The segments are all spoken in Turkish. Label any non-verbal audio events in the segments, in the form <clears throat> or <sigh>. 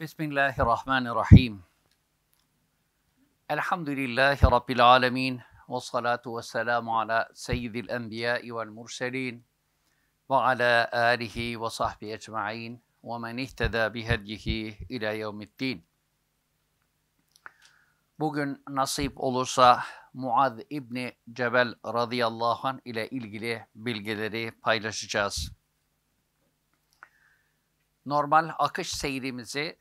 Bismillahirrahmanirrahim. Elhamdülillahi Rabbil alemin. Ve salatu ve selamu ala seyyidil enbiyai vel murselin. Ve ala alihi ve sahbihi ecma'in. Ve men ihteda bihedyihi ila yevmiddin. Bugün nasip olursa Muad İbni Cebel radıyallahu anh ile ilgili bilgileri paylaşacağız normal akış seyrimizi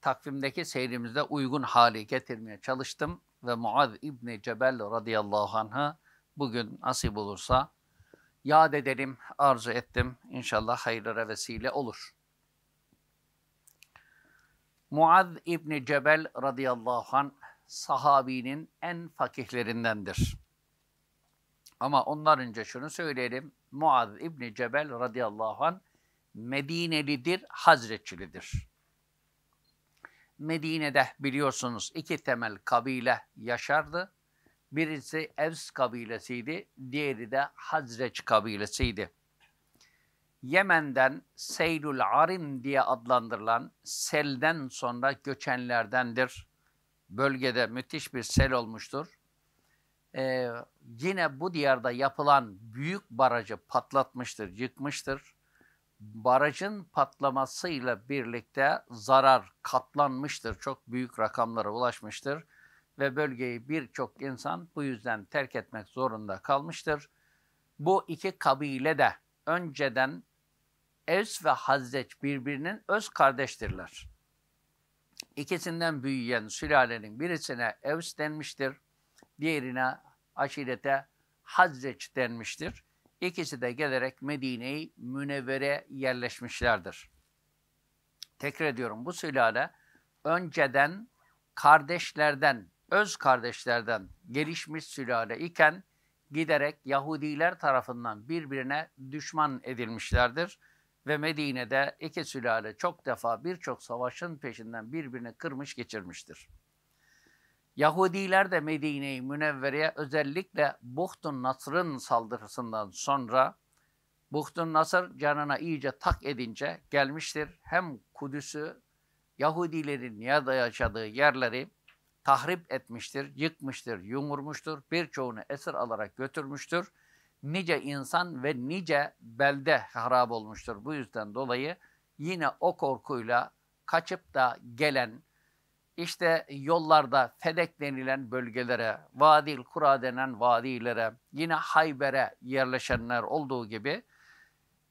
takvimdeki seyrimize uygun hale getirmeye çalıştım ve Muaz İbni Cebel radıyallahu anh'ı bugün nasip olursa yad edelim, arzu ettim. İnşallah hayırlara vesile olur. Muaz İbni Cebel radıyallahu anh sahabinin en fakihlerindendir. Ama ondan önce şunu söyleyelim. Muaz İbni Cebel radıyallahu anh Medinelidir, Hazretçilidir. Medine'de biliyorsunuz iki temel kabile yaşardı. Birisi Evs kabilesiydi, diğeri de Hazreç kabilesiydi. Yemen'den Seylül Arim diye adlandırılan selden sonra göçenlerdendir. Bölgede müthiş bir sel olmuştur. Ee, yine bu diyarda yapılan büyük barajı patlatmıştır, yıkmıştır barajın patlamasıyla birlikte zarar katlanmıştır. Çok büyük rakamlara ulaşmıştır ve bölgeyi birçok insan bu yüzden terk etmek zorunda kalmıştır. Bu iki kabile de önceden Evs ve Hazreç birbirinin öz kardeştirler. İkisinden büyüyen sülalenin birisine Evs denmiştir, diğerine aşirete Hazreç denmiştir. İkisi de gelerek Medine'yi münevvere yerleşmişlerdir. Tekrar ediyorum bu sülale önceden kardeşlerden, öz kardeşlerden gelişmiş sülale iken giderek Yahudiler tarafından birbirine düşman edilmişlerdir. Ve Medine'de iki sülale çok defa birçok savaşın peşinden birbirini kırmış geçirmiştir. Yahudiler de Medine-i Münevvere'ye özellikle Buhtun Nasr'ın saldırısından sonra Buhtun Nasr canına iyice tak edince gelmiştir. Hem Kudüs'ü Yahudilerin ya da yaşadığı yerleri tahrip etmiştir, yıkmıştır, yumurmuştur. Birçoğunu esir alarak götürmüştür. Nice insan ve nice belde harap olmuştur. Bu yüzden dolayı yine o korkuyla kaçıp da gelen işte yollarda Fedek denilen bölgelere, Vadil Kura denen vadilere, yine Hayber'e yerleşenler olduğu gibi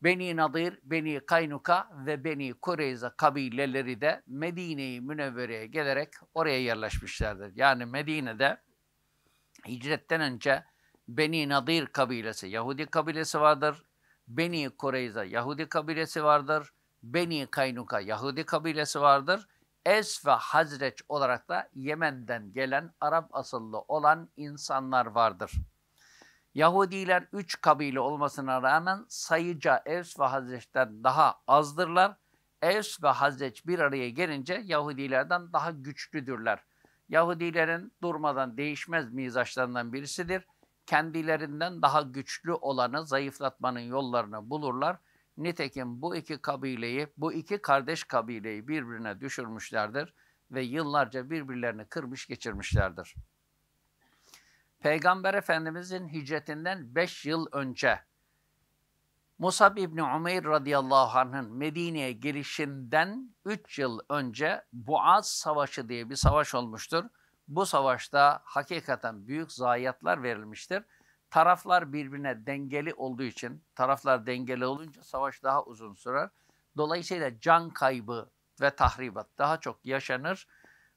Beni Nadir, Beni Kaynuka ve Beni Kureyza kabileleri de Medine-i Münevvere'ye gelerek oraya yerleşmişlerdir. Yani Medine'de hicretten önce Beni Nadir kabilesi, Yahudi kabilesi vardır. Beni Kureyza, Yahudi kabilesi vardır. Beni Kaynuka, Yahudi kabilesi vardır. Es ve Hazreç olarak da Yemen'den gelen Arap asıllı olan insanlar vardır. Yahudiler üç kabile olmasına rağmen sayıca Evs ve Hazreç'ten daha azdırlar. Evs ve Hazreç bir araya gelince Yahudilerden daha güçlüdürler. Yahudilerin durmadan değişmez mizaçlarından birisidir. Kendilerinden daha güçlü olanı zayıflatmanın yollarını bulurlar Nitekim bu iki kabileyi, bu iki kardeş kabileyi birbirine düşürmüşlerdir ve yıllarca birbirlerini kırmış geçirmişlerdir. Peygamber Efendimizin hicretinden 5 yıl önce Musab İbni Umeyr radıyallahu anh'ın Medine'ye gelişinden 3 yıl önce Boğaz Savaşı diye bir savaş olmuştur. Bu savaşta hakikaten büyük zayiatlar verilmiştir Taraflar birbirine dengeli olduğu için, taraflar dengeli olunca savaş daha uzun sürer. Dolayısıyla can kaybı ve tahribat daha çok yaşanır.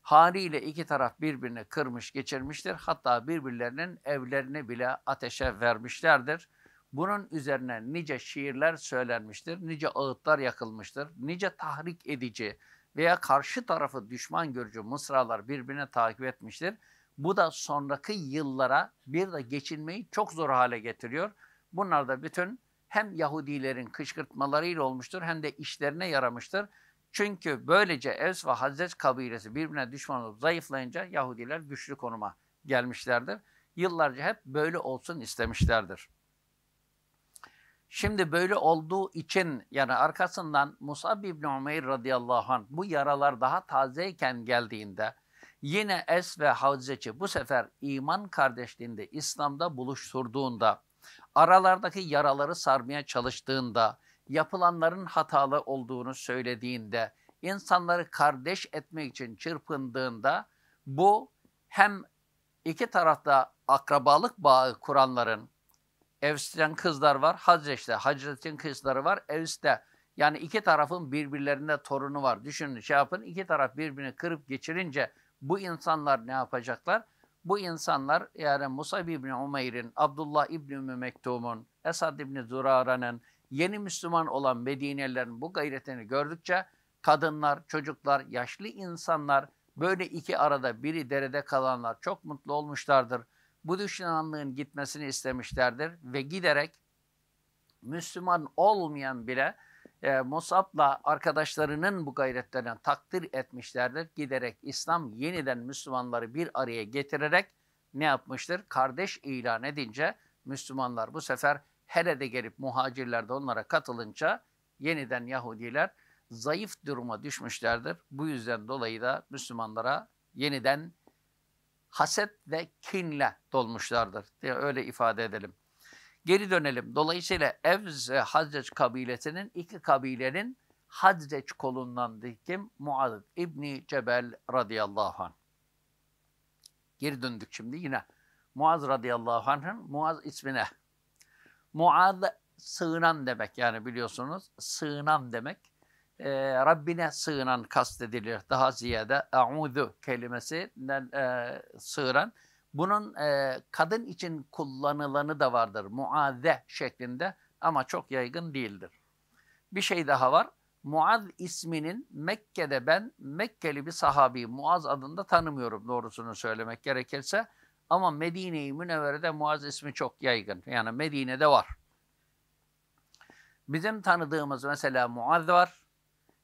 Haliyle iki taraf birbirini kırmış geçirmiştir. Hatta birbirlerinin evlerini bile ateşe vermişlerdir. Bunun üzerine nice şiirler söylenmiştir, nice ağıtlar yakılmıştır, nice tahrik edici veya karşı tarafı düşman görücü mısralar birbirine takip etmiştir. Bu da sonraki yıllara bir de geçinmeyi çok zor hale getiriyor. Bunlar da bütün hem Yahudilerin kışkırtmalarıyla olmuştur hem de işlerine yaramıştır. Çünkü böylece Evs ve Hazret kabilesi birbirine düşman olup zayıflayınca Yahudiler güçlü konuma gelmişlerdir. Yıllarca hep böyle olsun istemişlerdir. Şimdi böyle olduğu için yani arkasından Musab İbni Umeyr radıyallahu anh bu yaralar daha tazeyken geldiğinde Yine Es ve Havzeci bu sefer iman kardeşliğinde İslam'da buluşturduğunda, aralardaki yaraları sarmaya çalıştığında, yapılanların hatalı olduğunu söylediğinde, insanları kardeş etmek için çırpındığında bu hem iki tarafta akrabalık bağı kuranların, Evs'ten kızlar var, Hazreç'te, Hazret'in kızları var, Evs'te. Yani iki tarafın birbirlerinde torunu var. Düşünün şey yapın, iki taraf birbirini kırıp geçirince bu insanlar ne yapacaklar? Bu insanlar yani Musa İbni Umeyr'in, Abdullah İbni Mektum'un, Esad İbni Zurara'nın, yeni Müslüman olan Medinelilerin bu gayretini gördükçe kadınlar, çocuklar, yaşlı insanlar, böyle iki arada biri derede kalanlar çok mutlu olmuşlardır. Bu düşmanlığın gitmesini istemişlerdir ve giderek Müslüman olmayan bile e, Musab'la arkadaşlarının bu gayretlerine takdir etmişlerdir. Giderek İslam yeniden Müslümanları bir araya getirerek ne yapmıştır? Kardeş ilan edince Müslümanlar bu sefer hele de gelip muhacirler de onlara katılınca yeniden Yahudiler zayıf duruma düşmüşlerdir. Bu yüzden dolayı da Müslümanlara yeniden haset ve kinle dolmuşlardır diye öyle ifade edelim. Geri dönelim. Dolayısıyla Evz Hazreç kabilesinin iki kabilenin Hazreç kolundan kim? Muaz İbni Cebel radıyallahu anh. Geri döndük şimdi yine. Muaz radıyallahu anh'ın Muaz ismine. Muaz sığınan demek yani biliyorsunuz. Sığınan demek. E, Rabbine sığınan kastedilir. Daha ziyade e'udhu kelimesinden e, sığınan. Bunun e, kadın için kullanılanı da vardır. Muazze şeklinde ama çok yaygın değildir. Bir şey daha var. Muaz isminin Mekke'de ben Mekkeli bir sahabi Muaz adında tanımıyorum doğrusunu söylemek gerekirse. Ama Medine-i Münevvere'de Muaz ismi çok yaygın. Yani Medine'de var. Bizim tanıdığımız mesela Muaz var.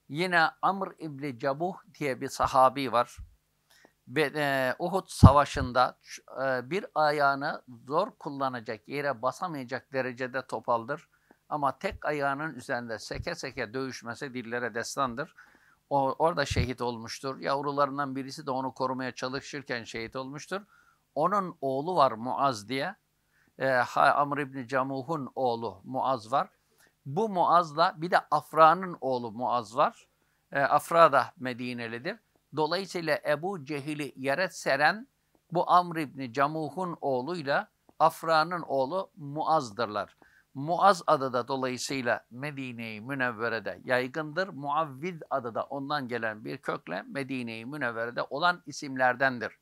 Yine Amr İbni Cabuh diye bir sahabi var. E, Uhud Savaşı'nda e, bir ayağını zor kullanacak, yere basamayacak derecede topaldır. Ama tek ayağının üzerinde seke seke dövüşmesi dillere destandır. O, orada şehit olmuştur. Yavrularından birisi de onu korumaya çalışırken şehit olmuştur. Onun oğlu var Muaz diye. E, Amr İbni Camuh'un oğlu Muaz var. Bu Muaz'la bir de Afra'nın oğlu Muaz var. E, Afra da Medinelidir. Dolayısıyla Ebu Cehil'i yere seren bu Amr İbni Camuh'un oğluyla Afra'nın oğlu Muaz'dırlar. Muaz adı da dolayısıyla Medine-i Münevvere'de yaygındır. Muavvid adı da ondan gelen bir kökle Medine-i Münevvere'de olan isimlerdendir.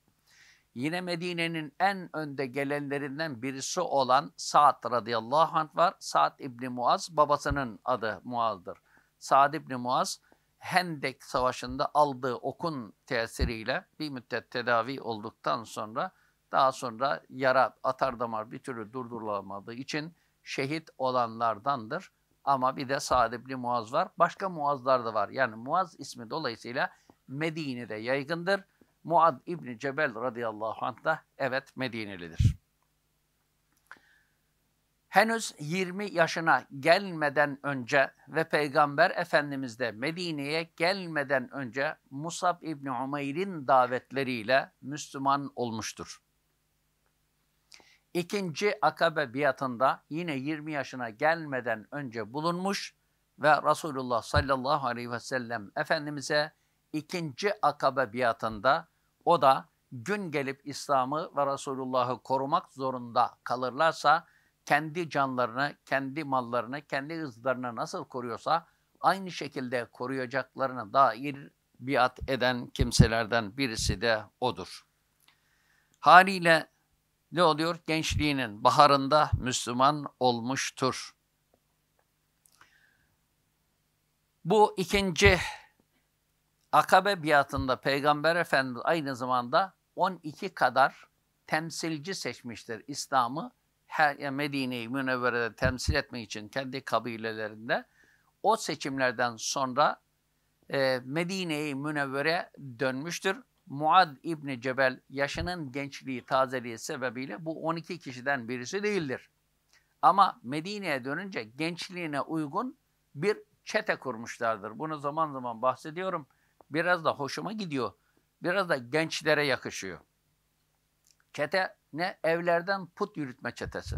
Yine Medine'nin en önde gelenlerinden birisi olan Sa'd radıyallahu anh var. Sa'd İbni Muaz babasının adı Muaz'dır. Sa'd İbni Muaz Hendek Savaşı'nda aldığı okun tesiriyle bir müddet tedavi olduktan sonra daha sonra yara atardamar bir türlü durdurulamadığı için şehit olanlardandır. Ama bir de Sa'd ibn Muaz var. Başka Muazlar da var. Yani Muaz ismi dolayısıyla Medine'de yaygındır. Muad İbni Cebel radıyallahu anh da evet Medinelidir henüz 20 yaşına gelmeden önce ve Peygamber Efendimiz de Medine'ye gelmeden önce Musab İbni Umeyr'in davetleriyle Müslüman olmuştur. İkinci akabe biatında yine 20 yaşına gelmeden önce bulunmuş ve Resulullah sallallahu aleyhi ve sellem Efendimiz'e ikinci akabe biatında o da gün gelip İslam'ı ve Resulullah'ı korumak zorunda kalırlarsa kendi canlarını, kendi mallarını, kendi hızlarını nasıl koruyorsa aynı şekilde koruyacaklarına dair biat eden kimselerden birisi de odur. Haliyle ne oluyor? Gençliğinin baharında Müslüman olmuştur. Bu ikinci akabe biatında Peygamber Efendimiz aynı zamanda 12 kadar temsilci seçmiştir İslam'ı Medineyi i Münevvere'de temsil etmek için kendi kabilelerinde o seçimlerden sonra e, Medineyi Münevvere dönmüştür. Muad İbni Cebel yaşının gençliği, tazeliği sebebiyle bu 12 kişiden birisi değildir. Ama Medine'ye dönünce gençliğine uygun bir çete kurmuşlardır. Bunu zaman zaman bahsediyorum. Biraz da hoşuma gidiyor. Biraz da gençlere yakışıyor. Çete ne evlerden put yürütme çetesi.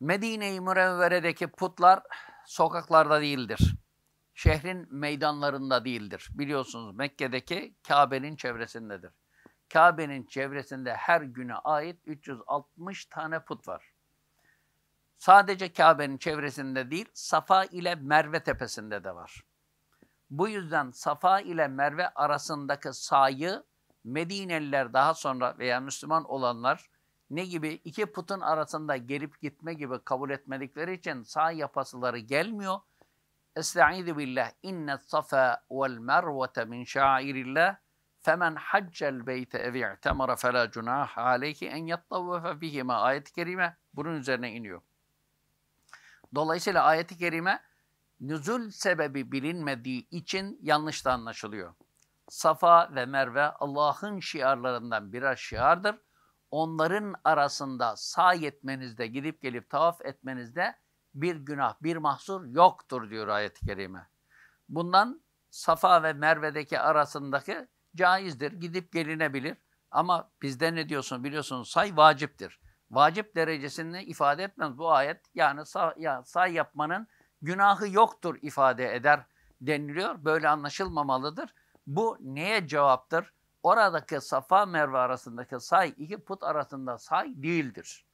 Medine-i Münevvere'deki putlar sokaklarda değildir. Şehrin meydanlarında değildir. Biliyorsunuz Mekke'deki Kabe'nin çevresindedir. Kabe'nin çevresinde her güne ait 360 tane put var. Sadece Kabe'nin çevresinde değil, Safa ile Merve tepesinde de var. Bu yüzden Safa ile Merve arasındaki sayı Medineliler daha sonra veya Müslüman olanlar ne gibi iki putun arasında gelip gitme gibi kabul etmedikleri için sağ yapasıları gelmiyor. Estaizu billah inne safa vel mervete min şairillah femen haccel beyte evi i'temara fela cunah aleyki en yattavvefe bihime ayet-i kerime bunun üzerine iniyor. Dolayısıyla ayet-i kerime nüzul sebebi bilinmediği için yanlış da anlaşılıyor. Safa ve Merve Allah'ın şiarlarından birer şiardır. Onların arasında sahi etmenizde, gidip gelip tavaf etmenizde bir günah, bir mahsur yoktur diyor ayet-i kerime. Bundan Safa ve Merve'deki arasındaki caizdir, gidip gelinebilir. Ama bizde ne diyorsun biliyorsunuz say vaciptir. Vacip derecesini ifade etmez bu ayet. Yani say, ya, say yapmanın günahı yoktur ifade eder deniliyor. Böyle anlaşılmamalıdır. Bu neye cevaptır? Oradaki Safa Merve arasındaki say iki put arasında say değildir.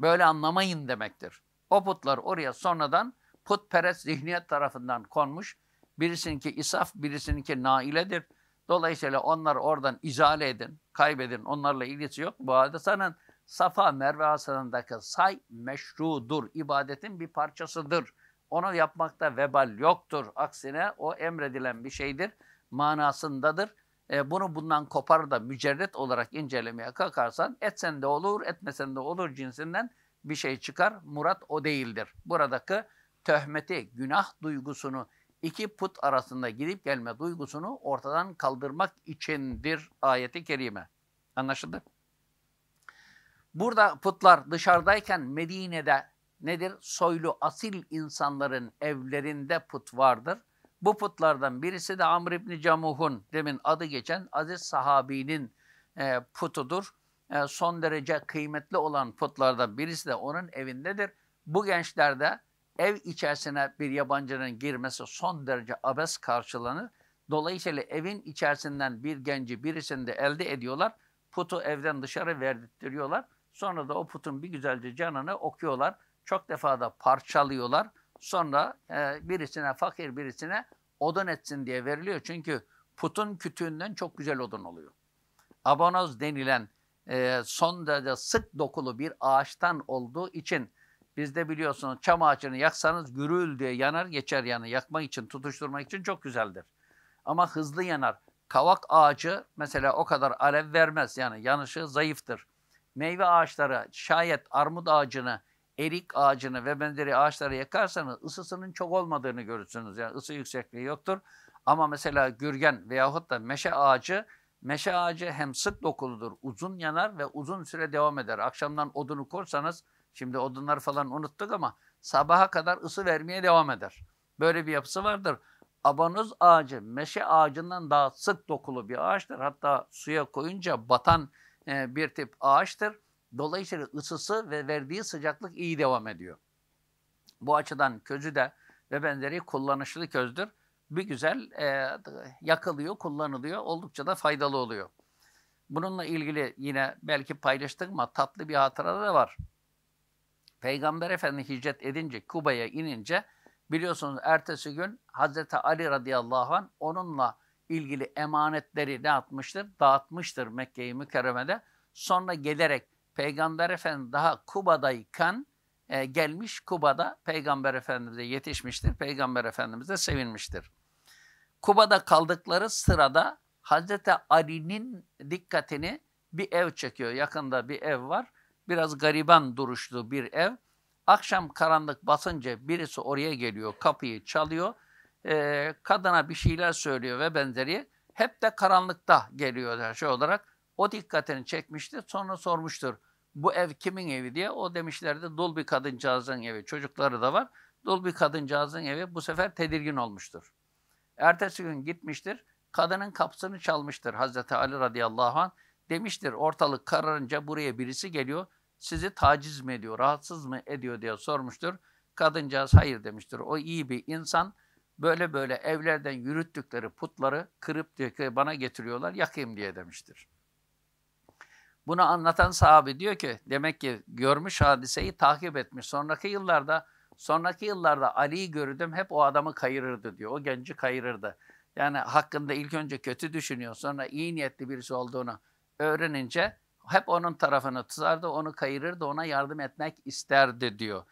Böyle anlamayın demektir. O putlar oraya sonradan putperest zihniyet tarafından konmuş. Birisininki isaf, birisininki nailedir. Dolayısıyla onları oradan izale edin, kaybedin. Onlarla ilgisi yok. Bu hadisenin Safa Merve arasındaki say meşrudur. İbadetin bir parçasıdır. Onu yapmakta vebal yoktur. Aksine o emredilen bir şeydir manasındadır. E, bunu bundan kopar da mücerret olarak incelemeye kalkarsan etsen de olur, etmesen de olur cinsinden bir şey çıkar. Murat o değildir. Buradaki töhmeti, günah duygusunu iki put arasında gidip gelme duygusunu ortadan kaldırmak içindir ayeti kerime. Anlaşıldı? Burada putlar dışarıdayken Medine'de nedir? Soylu asil insanların evlerinde put vardır. Bu putlardan birisi de Amr İbni Camuh'un demin adı geçen aziz sahabinin e, putudur. E, son derece kıymetli olan putlardan birisi de onun evindedir. Bu gençlerde ev içerisine bir yabancının girmesi son derece abes karşılanır. Dolayısıyla evin içerisinden bir genci birisini de elde ediyorlar. Putu evden dışarı verdirtiyorlar. Sonra da o putun bir güzelce canını okuyorlar. Çok defada parçalıyorlar. Sonra e, birisine fakir birisine odun etsin diye veriliyor. Çünkü putun kütüğünden çok güzel odun oluyor. Abanoz denilen e, son derece sık dokulu bir ağaçtan olduğu için bizde biliyorsunuz çam ağacını yaksanız gürül diye yanar geçer yani yakmak için tutuşturmak için çok güzeldir. Ama hızlı yanar. Kavak ağacı mesela o kadar alev vermez yani yanışı zayıftır. Meyve ağaçları şayet armut ağacını erik ağacını ve benzeri ağaçları yakarsanız ısısının çok olmadığını görürsünüz. Yani ısı yüksekliği yoktur. Ama mesela gürgen veyahut da meşe ağacı, meşe ağacı hem sık dokuludur, uzun yanar ve uzun süre devam eder. Akşamdan odunu korsanız, şimdi odunları falan unuttuk ama sabaha kadar ısı vermeye devam eder. Böyle bir yapısı vardır. Abanoz ağacı meşe ağacından daha sık dokulu bir ağaçtır. Hatta suya koyunca batan e, bir tip ağaçtır Dolayısıyla ısısı ve verdiği sıcaklık iyi devam ediyor. Bu açıdan közü de ve benzeri kullanışlı közdür. Bir güzel e, yakılıyor, kullanılıyor. Oldukça da faydalı oluyor. Bununla ilgili yine belki paylaştık ama tatlı bir hatıra da var. Peygamber Efendi hicret edince, Kuba'ya inince biliyorsunuz ertesi gün Hazreti Ali radıyallahu anh onunla ilgili emanetleri ne yapmıştır? Dağıtmıştır Mekke-i Mükerreme'de. Sonra gelerek Peygamber Efendimiz daha Kuba'dayken e, gelmiş Kuba'da Peygamber Efendimiz'e yetişmiştir. Peygamber Efendimiz de sevinmiştir. Kuba'da kaldıkları sırada Hazreti Ali'nin dikkatini bir ev çekiyor. Yakında bir ev var. Biraz gariban duruşlu bir ev. Akşam karanlık basınca birisi oraya geliyor, kapıyı çalıyor. E, kadına bir şeyler söylüyor ve benzeri. Hep de karanlıkta geliyor her şey olarak. O dikkatini çekmişti. Sonra sormuştur. Bu ev kimin evi diye. O demişlerdi dul bir kadıncağızın evi. Çocukları da var. Dul bir kadıncağızın evi. Bu sefer tedirgin olmuştur. Ertesi gün gitmiştir. Kadının kapısını çalmıştır Hazreti Ali radıyallahu anh. Demiştir ortalık kararınca buraya birisi geliyor. Sizi taciz mi ediyor, rahatsız mı ediyor diye sormuştur. Kadıncağız hayır demiştir. O iyi bir insan. Böyle böyle evlerden yürüttükleri putları kırıp diye bana getiriyorlar yakayım diye demiştir. Bunu anlatan sahabe diyor ki demek ki görmüş hadiseyi takip etmiş. Sonraki yıllarda sonraki yıllarda Ali'yi gördüm hep o adamı kayırırdı diyor. O genci kayırırdı. Yani hakkında ilk önce kötü düşünüyor sonra iyi niyetli birisi olduğunu öğrenince hep onun tarafını tutardı, onu kayırırdı, ona yardım etmek isterdi diyor.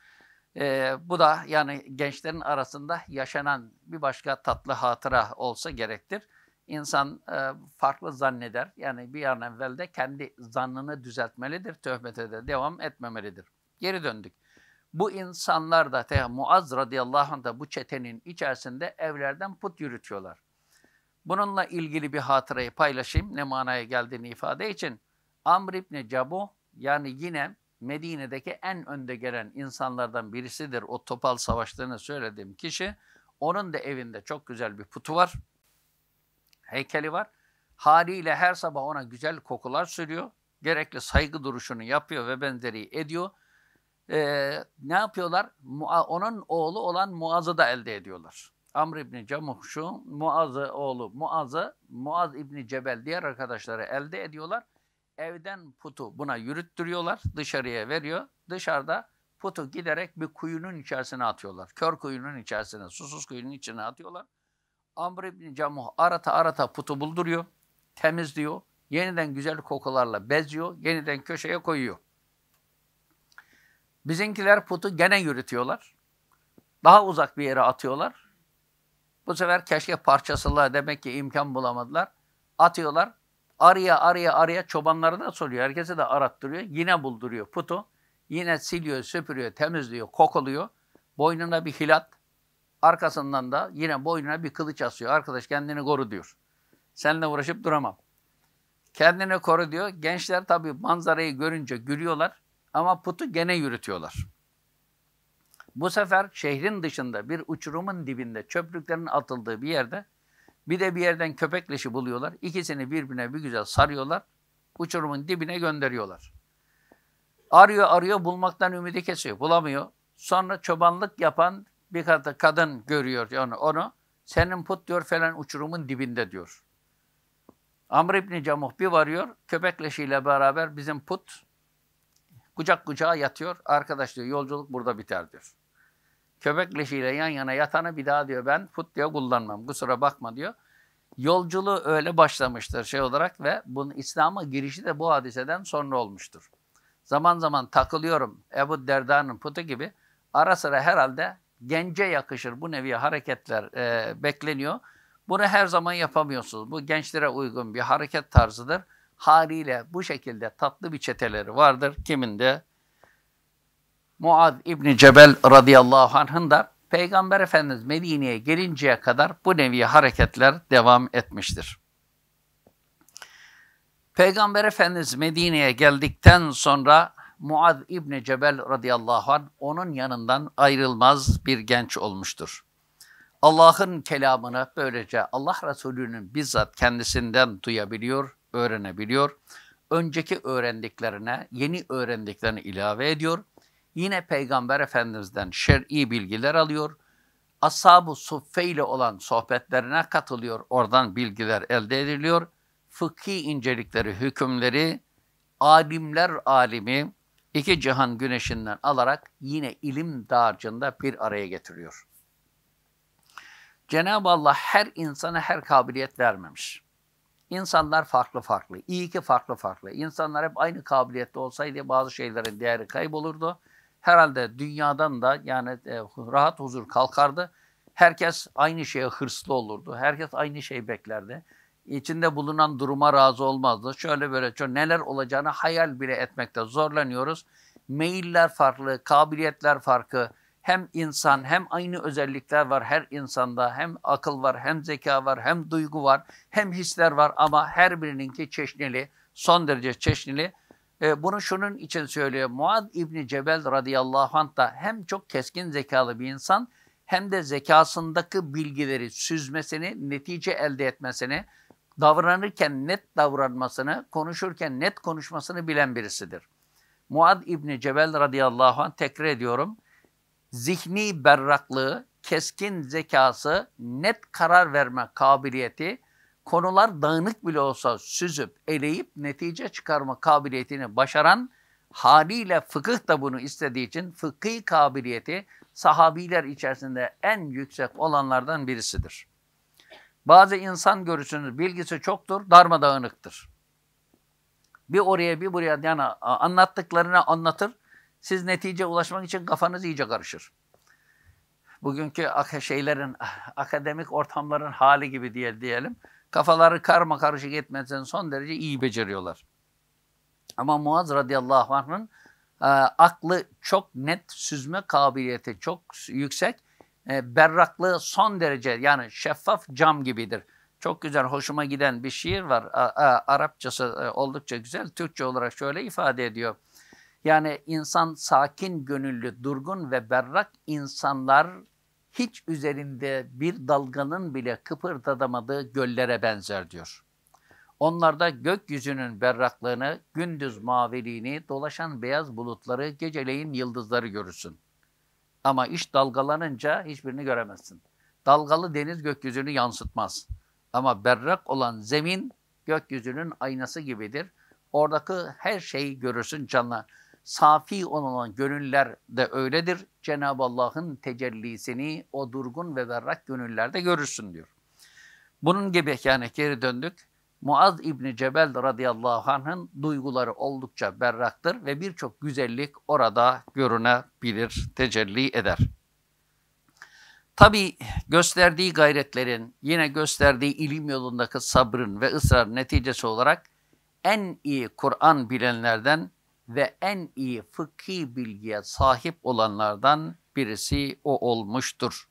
Ee, bu da yani gençlerin arasında yaşanan bir başka tatlı hatıra olsa gerektir insan e, farklı zanneder. Yani bir an evvel de kendi zannını düzeltmelidir, töhmete de devam etmemelidir. Geri döndük. Bu insanlar da, te, Muaz radıyallahu anh da bu çetenin içerisinde evlerden put yürütüyorlar. Bununla ilgili bir hatırayı paylaşayım ne manaya geldiğini ifade için. Amr ibn Cabu yani yine Medine'deki en önde gelen insanlardan birisidir. O topal savaşlarını söylediğim kişi. Onun da evinde çok güzel bir putu var heykeli var. Haliyle her sabah ona güzel kokular sürüyor. Gerekli saygı duruşunu yapıyor ve benzeri ediyor. Ee, ne yapıyorlar? Mua, onun oğlu olan Muaz'ı da elde ediyorlar. Amr İbni Camuhşu, Muaz'ı oğlu Muaz'ı, Muaz İbni Cebel diğer arkadaşları elde ediyorlar. Evden putu buna yürüttürüyorlar, dışarıya veriyor. Dışarıda putu giderek bir kuyunun içerisine atıyorlar. Kör kuyunun içerisine, susuz kuyunun içine atıyorlar. Amr ibn Camuh arata arata putu bulduruyor, temizliyor, yeniden güzel kokularla beziyor, yeniden köşeye koyuyor. Bizinkiler putu gene yürütüyorlar. Daha uzak bir yere atıyorlar. Bu sefer keşke parçasıla demek ki imkan bulamadılar. Atıyorlar. Araya araya araya çobanlara da soruyor. Herkese de arattırıyor. Yine bulduruyor putu. Yine siliyor, süpürüyor, temizliyor, kokuluyor. Boynuna bir hilat. Arkasından da yine boynuna bir kılıç asıyor. Arkadaş kendini koru diyor. Seninle uğraşıp duramam. Kendini koru diyor. Gençler tabii manzarayı görünce gülüyorlar ama putu gene yürütüyorlar. Bu sefer şehrin dışında bir uçurumun dibinde çöplüklerin atıldığı bir yerde bir de bir yerden köpekleşi buluyorlar. İkisini birbirine bir güzel sarıyorlar. Uçurumun dibine gönderiyorlar. Arıyor arıyor bulmaktan ümidi kesiyor. Bulamıyor. Sonra çobanlık yapan bir kadın görüyor yani onu. Senin put diyor falan uçurumun dibinde diyor. Amr İbni Camuh bir varıyor. köpekleşiyle beraber bizim put kucak kucağa yatıyor. Arkadaş diyor yolculuk burada biter diyor. Köpekleşiyle yan yana yatanı bir daha diyor ben put diyor kullanmam. Kusura bakma diyor. Yolculuğu öyle başlamıştır şey olarak ve bunun İslam'a girişi de bu hadiseden sonra olmuştur. Zaman zaman takılıyorum Ebu Derda'nın putu gibi. Ara sıra herhalde gence yakışır bu nevi hareketler e, bekleniyor. Bunu her zaman yapamıyorsunuz. Bu gençlere uygun bir hareket tarzıdır. Haliyle bu şekilde tatlı bir çeteleri vardır. Kiminde? Muad İbni Cebel radıyallahu anh'ın da Peygamber Efendimiz Medine'ye gelinceye kadar bu nevi hareketler devam etmiştir. Peygamber Efendimiz Medine'ye geldikten sonra Muaz İbni Cebel radıyallahu an onun yanından ayrılmaz bir genç olmuştur. Allah'ın kelamını böylece Allah Resulü'nün bizzat kendisinden duyabiliyor, öğrenebiliyor. Önceki öğrendiklerine yeni öğrendiklerini ilave ediyor. Yine Peygamber Efendimiz'den şer'i bilgiler alıyor. Ashab-ı Suffe ile olan sohbetlerine katılıyor. Oradan bilgiler elde ediliyor. Fıkhi incelikleri, hükümleri alimler alimi, iki cihan güneşinden alarak yine ilim dağarcığında bir araya getiriyor. Cenab-ı Allah her insana her kabiliyet vermemiş. İnsanlar farklı farklı, iyi ki farklı farklı. İnsanlar hep aynı kabiliyette olsaydı bazı şeylerin değeri kaybolurdu. Herhalde dünyadan da yani e, rahat huzur kalkardı. Herkes aynı şeye hırslı olurdu. Herkes aynı şeyi beklerdi içinde bulunan duruma razı olmazdı. Şöyle böyle çok neler olacağını hayal bile etmekte zorlanıyoruz. Meyiller farklı, kabiliyetler farklı. Hem insan hem aynı özellikler var her insanda. Hem akıl var, hem zeka var, hem duygu var, hem hisler var ama her birininki çeşnili, son derece çeşnili. E, bunu şunun için söylüyor. Muad İbni Cebel radıyallahu anh da hem çok keskin zekalı bir insan hem de zekasındaki bilgileri süzmesini, netice elde etmesini, davranırken net davranmasını, konuşurken net konuşmasını bilen birisidir. Muad İbni Cebel radıyallahu anh tekrar ediyorum. Zihni berraklığı, keskin zekası, net karar verme kabiliyeti, konular dağınık bile olsa süzüp, eleyip netice çıkarma kabiliyetini başaran haliyle fıkıh da bunu istediği için fıkhi kabiliyeti sahabiler içerisinde en yüksek olanlardan birisidir. Bazı insan görüşünün bilgisi çoktur, darmadağınıktır. Bir oraya bir buraya yani anlattıklarını anlatır. Siz netice ulaşmak için kafanız iyice karışır. Bugünkü şeylerin, akademik ortamların hali gibi diye diyelim. Kafaları karma karışık etmeden son derece iyi beceriyorlar. Ama Muaz radıyallahu anh'ın e, aklı çok net, süzme kabiliyeti çok yüksek e, berraklığı son derece yani şeffaf cam gibidir. Çok güzel hoşuma giden bir şiir var. A, a, Arapçası e, oldukça güzel. Türkçe olarak şöyle ifade ediyor. Yani insan sakin gönüllü, durgun ve berrak insanlar hiç üzerinde bir dalganın bile kıpırdatamadığı göllere benzer diyor. Onlarda gökyüzünün berraklığını, gündüz maviliğini, dolaşan beyaz bulutları, geceleyin yıldızları görürsün. Ama iş dalgalanınca hiçbirini göremezsin. Dalgalı deniz gökyüzünü yansıtmaz. Ama berrak olan zemin gökyüzünün aynası gibidir. Oradaki her şeyi görürsün canla. Safi olan gönüller de öyledir. Cenab-ı Allah'ın tecellisini o durgun ve berrak gönüllerde görürsün diyor. Bunun gibi yani geri döndük. Muaz İbni Cebel radıyallahu anh'ın duyguları oldukça berraktır ve birçok güzellik orada görünebilir, tecelli eder. Tabi gösterdiği gayretlerin, yine gösterdiği ilim yolundaki sabrın ve ısrar neticesi olarak en iyi Kur'an bilenlerden ve en iyi fıkhi bilgiye sahip olanlardan birisi o olmuştur.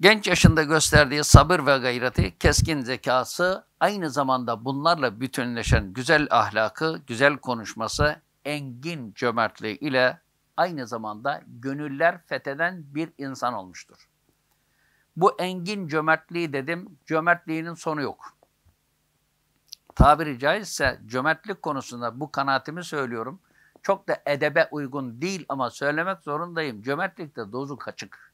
Genç yaşında gösterdiği sabır ve gayreti, keskin zekası, aynı zamanda bunlarla bütünleşen güzel ahlakı, güzel konuşması, engin cömertliği ile aynı zamanda gönüller fetheden bir insan olmuştur. Bu engin cömertliği dedim, cömertliğinin sonu yok. Tabiri caizse cömertlik konusunda bu kanaatimi söylüyorum. Çok da edebe uygun değil ama söylemek zorundayım. Cömertlikte dozu kaçık.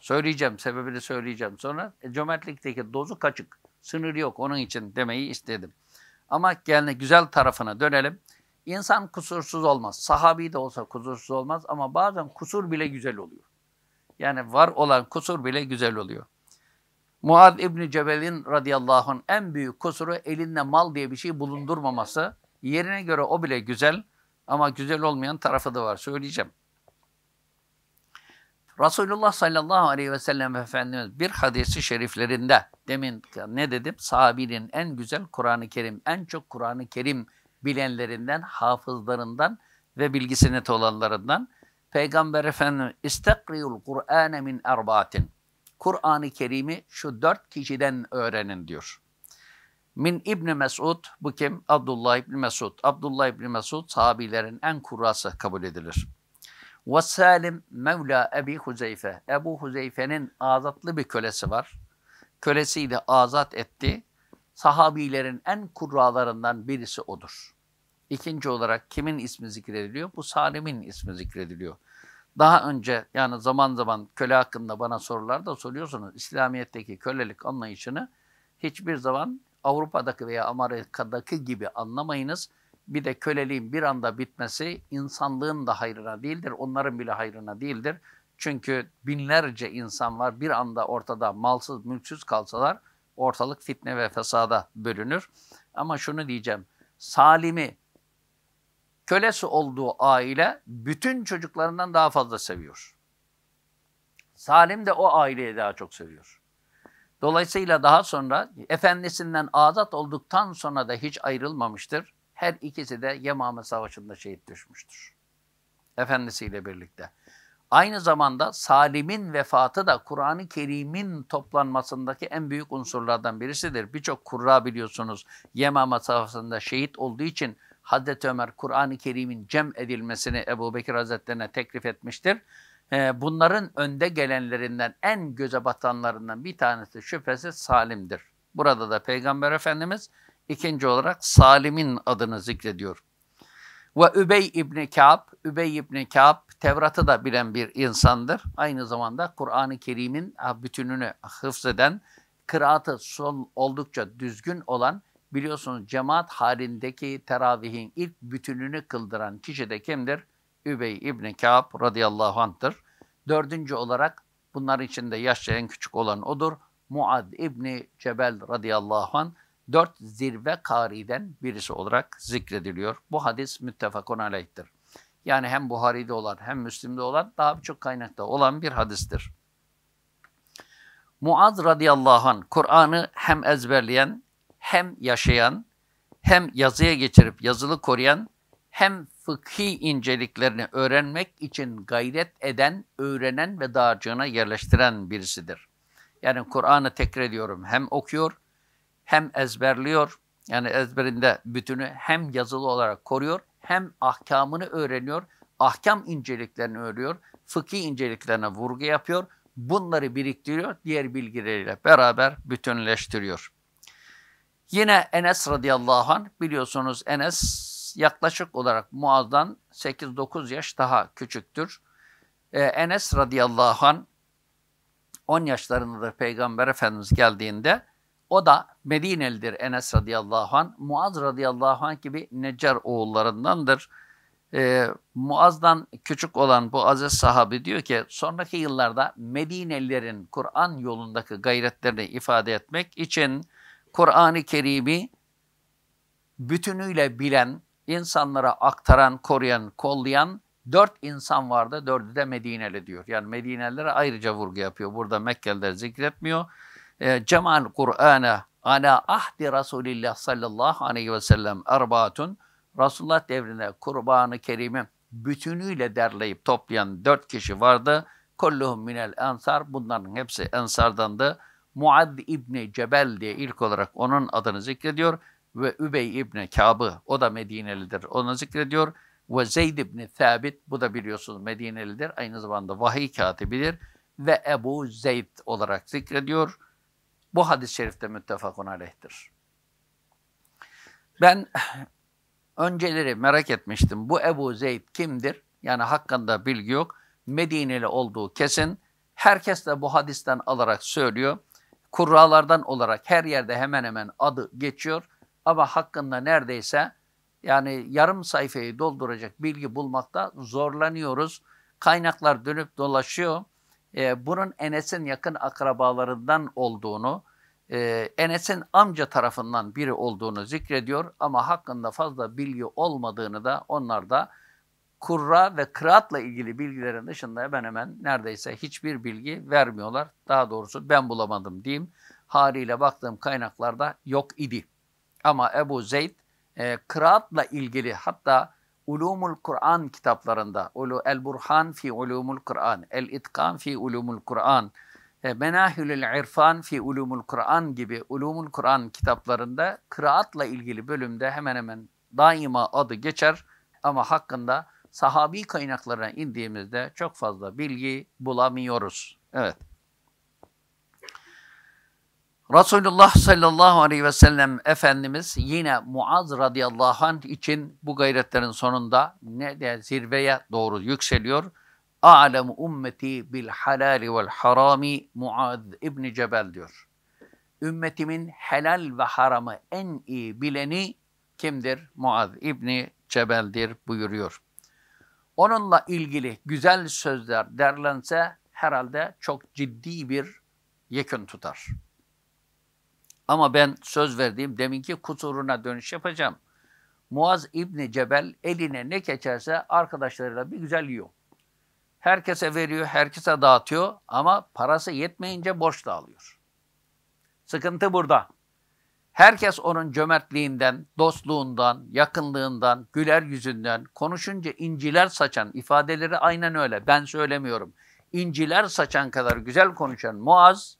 Söyleyeceğim, sebebini söyleyeceğim. Sonra e, cömertlikteki dozu kaçık, sınır yok onun için demeyi istedim. Ama gelene güzel tarafına dönelim. İnsan kusursuz olmaz. Sahabi de olsa kusursuz olmaz ama bazen kusur bile güzel oluyor. Yani var olan kusur bile güzel oluyor. Muad İbni Cebel'in radıyallahu anh en büyük kusuru elinde mal diye bir şey bulundurmaması. Yerine göre o bile güzel ama güzel olmayan tarafı da var söyleyeceğim. Resulullah sallallahu aleyhi ve sellem Efendimiz bir hadisi şeriflerinde demin ne dedim? Sahabinin en güzel Kur'an-ı Kerim, en çok Kur'an-ı Kerim bilenlerinden, hafızlarından ve bilgisi net olanlarından Peygamber Efendimiz istekriyul Kur'ane min erbaatin. Kur'an-ı Kerim'i şu dört kişiden öğrenin diyor. Min İbni Mesud, bu kim? Abdullah İbni Mesud. Abdullah İbni Mesud sahabilerin en kurası kabul edilir. Ve Salim Mevla Ebi Huzeyfe. Ebu Huzeyfe'nin azatlı bir kölesi var. Kölesiyi de azat etti. Sahabilerin en kurralarından birisi odur. İkinci olarak kimin ismi zikrediliyor? Bu Salim'in ismi zikrediliyor. Daha önce yani zaman zaman köle hakkında bana sorular da soruyorsunuz. İslamiyet'teki kölelik anlayışını hiçbir zaman Avrupa'daki veya Amerika'daki gibi anlamayınız bir de köleliğin bir anda bitmesi insanlığın da hayrına değildir, onların bile hayrına değildir. Çünkü binlerce insan var bir anda ortada malsız mülksüz kalsalar ortalık fitne ve fesada bölünür. Ama şunu diyeceğim, Salim'i kölesi olduğu aile bütün çocuklarından daha fazla seviyor. Salim de o aileyi daha çok seviyor. Dolayısıyla daha sonra efendisinden azat olduktan sonra da hiç ayrılmamıştır. Her ikisi de Yemame Savaşı'nda şehit düşmüştür. Efendisiyle birlikte. Aynı zamanda Salim'in vefatı da Kur'an-ı Kerim'in toplanmasındaki en büyük unsurlardan birisidir. Birçok kurra biliyorsunuz Yemame Savaşı'nda şehit olduğu için Hazreti Ömer Kur'an-ı Kerim'in cem edilmesini Ebu Bekir Hazretlerine teklif etmiştir. Ee, bunların önde gelenlerinden en göze batanlarından bir tanesi şüphesiz Salim'dir. Burada da Peygamber Efendimiz İkinci olarak Salim'in adını zikrediyor. Ve Übey İbni Ka'b, Übey İbni Ka'b Tevrat'ı da bilen bir insandır. Aynı zamanda Kur'an-ı Kerim'in bütününü hıfzeden, kıraatı son oldukça düzgün olan, biliyorsunuz cemaat halindeki teravihin ilk bütününü kıldıran kişi de kimdir? Übey İbni Ka'b radıyallahu anh'tır. Dördüncü olarak bunlar içinde yaşça en küçük olan odur. Muad İbni Cebel radıyallahu anh dört zirve kariden birisi olarak zikrediliyor. Bu hadis müttefakun aleyhtir. Yani hem Buhari'de olan hem Müslim'de olan daha birçok kaynakta olan bir hadistir. Muaz radıyallahu anh Kur'an'ı hem ezberleyen hem yaşayan hem yazıya geçirip yazılı koruyan hem fıkhi inceliklerini öğrenmek için gayret eden, öğrenen ve dağarcığına yerleştiren birisidir. Yani Kur'an'ı tekrar ediyorum hem okuyor hem ezberliyor yani ezberinde bütünü hem yazılı olarak koruyor hem ahkamını öğreniyor. Ahkam inceliklerini öğreniyor. Fıkhi inceliklerine vurgu yapıyor. Bunları biriktiriyor. Diğer bilgileriyle beraber bütünleştiriyor. Yine Enes radıyallahu anh biliyorsunuz Enes yaklaşık olarak Muaz'dan 8-9 yaş daha küçüktür. Ee, Enes radıyallahu anh 10 yaşlarında Peygamber Efendimiz geldiğinde o da Medinelidir Enes radıyallahu an. Muaz radıyallahu an gibi Necer oğullarındandır. Ee, Muaz'dan küçük olan bu aziz sahabi diyor ki sonraki yıllarda Medinelilerin Kur'an yolundaki gayretlerini ifade etmek için Kur'an-ı Kerim'i bütünüyle bilen, insanlara aktaran, koruyan, kollayan dört insan vardı. Dördü de Medineli diyor. Yani Medinelilere ayrıca vurgu yapıyor. Burada Mekkeliler zikretmiyor. Ee, cemal Kur'an'a ala ahdi Resulillah sallallahu aleyhi ve sellem erbatun Resulullah devrine kurbanı kerimi bütünüyle derleyip toplayan dört kişi vardı. Kolluhum minel ensar. Bunların hepsi ensardandı. Muad İbni Cebel diye ilk olarak onun adını zikrediyor. Ve Übey İbni Kabı, o da Medinelidir, onu zikrediyor. Ve Zeyd İbni Thabit, bu da biliyorsunuz Medinelidir. Aynı zamanda vahiy katibidir. Ve Ebu Zeyd olarak zikrediyor. Bu hadis-i şerifte müttefakun aleyhtir. Ben önceleri merak etmiştim. Bu Ebu Zeyd kimdir? Yani hakkında bilgi yok. Medineli olduğu kesin. Herkes de bu hadisten alarak söylüyor. Kurralardan olarak her yerde hemen hemen adı geçiyor. Ama hakkında neredeyse yani yarım sayfayı dolduracak bilgi bulmakta zorlanıyoruz. Kaynaklar dönüp dolaşıyor e, bunun Enes'in yakın akrabalarından olduğunu, e, Enes'in amca tarafından biri olduğunu zikrediyor ama hakkında fazla bilgi olmadığını da onlar da kurra ve kıraatla ilgili bilgilerin dışında hemen hemen neredeyse hiçbir bilgi vermiyorlar. Daha doğrusu ben bulamadım diyeyim. Haliyle baktığım kaynaklarda yok idi. Ama Ebu Zeyd e, kıraatla ilgili hatta Ulumul Kur'an kitaplarında, Ulu El Burhan fi Ulumul Kur'an, El İtkan fi Ulumul Kur'an, e, Menahülül İrfan fi Ulumul Kur'an gibi Ulumul Kur'an kitaplarında kıraatla ilgili bölümde hemen hemen daima adı geçer ama hakkında sahabi kaynaklarına indiğimizde çok fazla bilgi bulamıyoruz. Evet. Resulullah sallallahu aleyhi ve sellem Efendimiz yine Muaz radıyallahu anh için bu gayretlerin sonunda ne de zirveye doğru yükseliyor. Alem ümmeti bil halali vel harami Muaz İbni Cebel diyor. Ümmetimin helal ve haramı en iyi bileni kimdir? Muaz İbni Cebel'dir buyuruyor. Onunla ilgili güzel sözler derlense herhalde çok ciddi bir yekün tutar. Ama ben söz verdiğim deminki kusuruna dönüş yapacağım. Muaz İbni Cebel eline ne geçerse arkadaşlarıyla bir güzel yiyor. Herkese veriyor, herkese dağıtıyor ama parası yetmeyince borç da alıyor. Sıkıntı burada. Herkes onun cömertliğinden, dostluğundan, yakınlığından, güler yüzünden, konuşunca inciler saçan ifadeleri aynen öyle. Ben söylemiyorum. İnciler saçan kadar güzel konuşan Muaz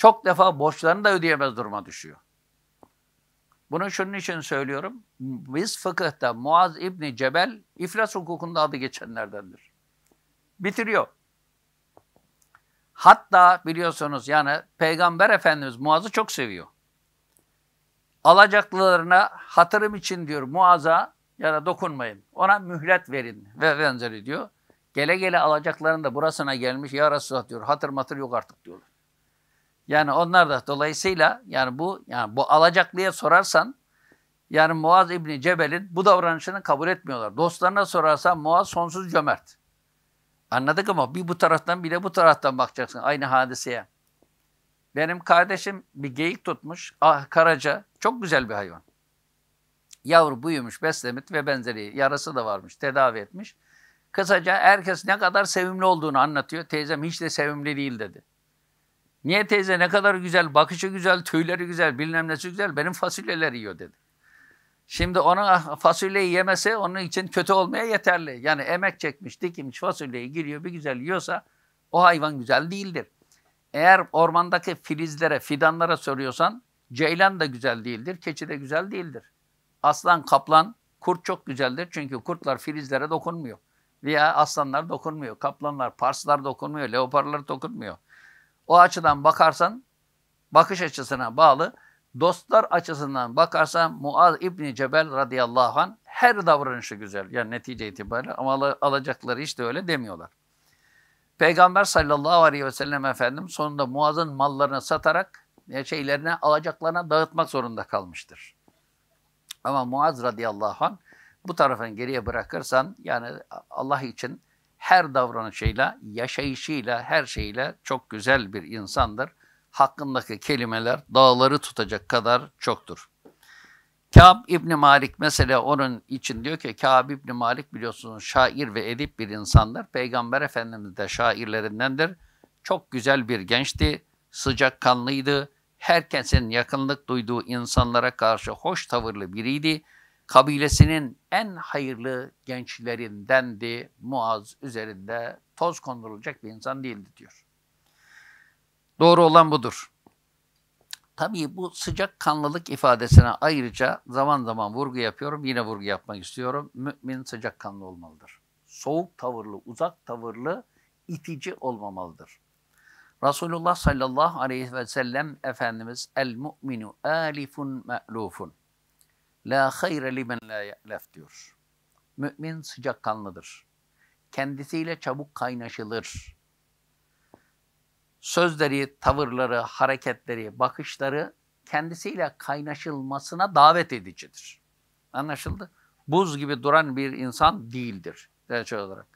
çok defa borçlarını da ödeyemez duruma düşüyor. Bunu şunun için söylüyorum. Biz fıkıhta Muaz İbni Cebel iflas hukukunda adı geçenlerdendir. Bitiriyor. Hatta biliyorsunuz yani Peygamber Efendimiz Muaz'ı çok seviyor. Alacaklılarına hatırım için diyor Muaz'a ya da dokunmayın. Ona mühlet verin ve benzeri diyor. Gele gele alacakların da burasına gelmiş. Ya Resulullah diyor hatır matır yok artık diyorlar. Yani onlar da dolayısıyla yani bu yani bu alacaklıya sorarsan yani Muaz İbni Cebel'in bu davranışını kabul etmiyorlar. Dostlarına sorarsan Muaz sonsuz cömert. Anladık ama bir bu taraftan bir de bu taraftan bakacaksın aynı hadiseye. Benim kardeşim bir geyik tutmuş. Ah karaca. Çok güzel bir hayvan. Yavru büyümüş, beslemiş ve benzeri yarası da varmış. Tedavi etmiş. Kısaca herkes ne kadar sevimli olduğunu anlatıyor. Teyzem hiç de sevimli değil dedi. Niye teyze ne kadar güzel, bakışı güzel, tüyleri güzel, bilmem nesi güzel. Benim fasulyeler yiyor dedi. Şimdi onun fasulyeyi yemesi onun için kötü olmaya yeterli. Yani emek çekmiş, dikmiş fasulyeyi giriyor bir güzel yiyorsa o hayvan güzel değildir. Eğer ormandaki filizlere, fidanlara soruyorsan ceylan da güzel değildir, keçi de güzel değildir. Aslan, kaplan, kurt çok güzeldir. Çünkü kurtlar filizlere dokunmuyor. Veya aslanlar dokunmuyor, kaplanlar, parslar dokunmuyor, leoparlar dokunmuyor. O açıdan bakarsan, bakış açısına bağlı, dostlar açısından bakarsan Muaz İbni Cebel radıyallahu an her davranışı güzel. Yani netice itibariyle ama alacakları işte öyle demiyorlar. Peygamber sallallahu aleyhi ve sellem efendim sonunda Muaz'ın mallarını satarak e, şeylerine alacaklarına dağıtmak zorunda kalmıştır. Ama Muaz radıyallahu an bu tarafını geriye bırakırsan yani Allah için her davranışıyla, yaşayışıyla, her şeyle çok güzel bir insandır. Hakkındaki kelimeler dağları tutacak kadar çoktur. Kâb İbni Malik mesela onun için diyor ki Kâb İbni Malik biliyorsunuz şair ve edip bir insandır. Peygamber Efendimiz de şairlerindendir. Çok güzel bir gençti, sıcakkanlıydı. Herkesin yakınlık duyduğu insanlara karşı hoş tavırlı biriydi kabilesinin en hayırlı gençlerindendi. Muaz üzerinde toz kondurulacak bir insan değildi diyor. Doğru olan budur. Tabii bu sıcak kanlılık ifadesine ayrıca zaman zaman vurgu yapıyorum. Yine vurgu yapmak istiyorum. Mümin sıcak kanlı olmalıdır. Soğuk tavırlı, uzak tavırlı, itici olmamalıdır. Resulullah sallallahu aleyhi ve sellem Efendimiz el mu'minu alifun me'lufun La hayre limen la ye'lef diyor. Mümin sıcakkanlıdır. Kendisiyle çabuk kaynaşılır. Sözleri, tavırları, hareketleri, bakışları kendisiyle kaynaşılmasına davet edicidir. Anlaşıldı? Buz gibi duran bir insan değildir. Derece olarak.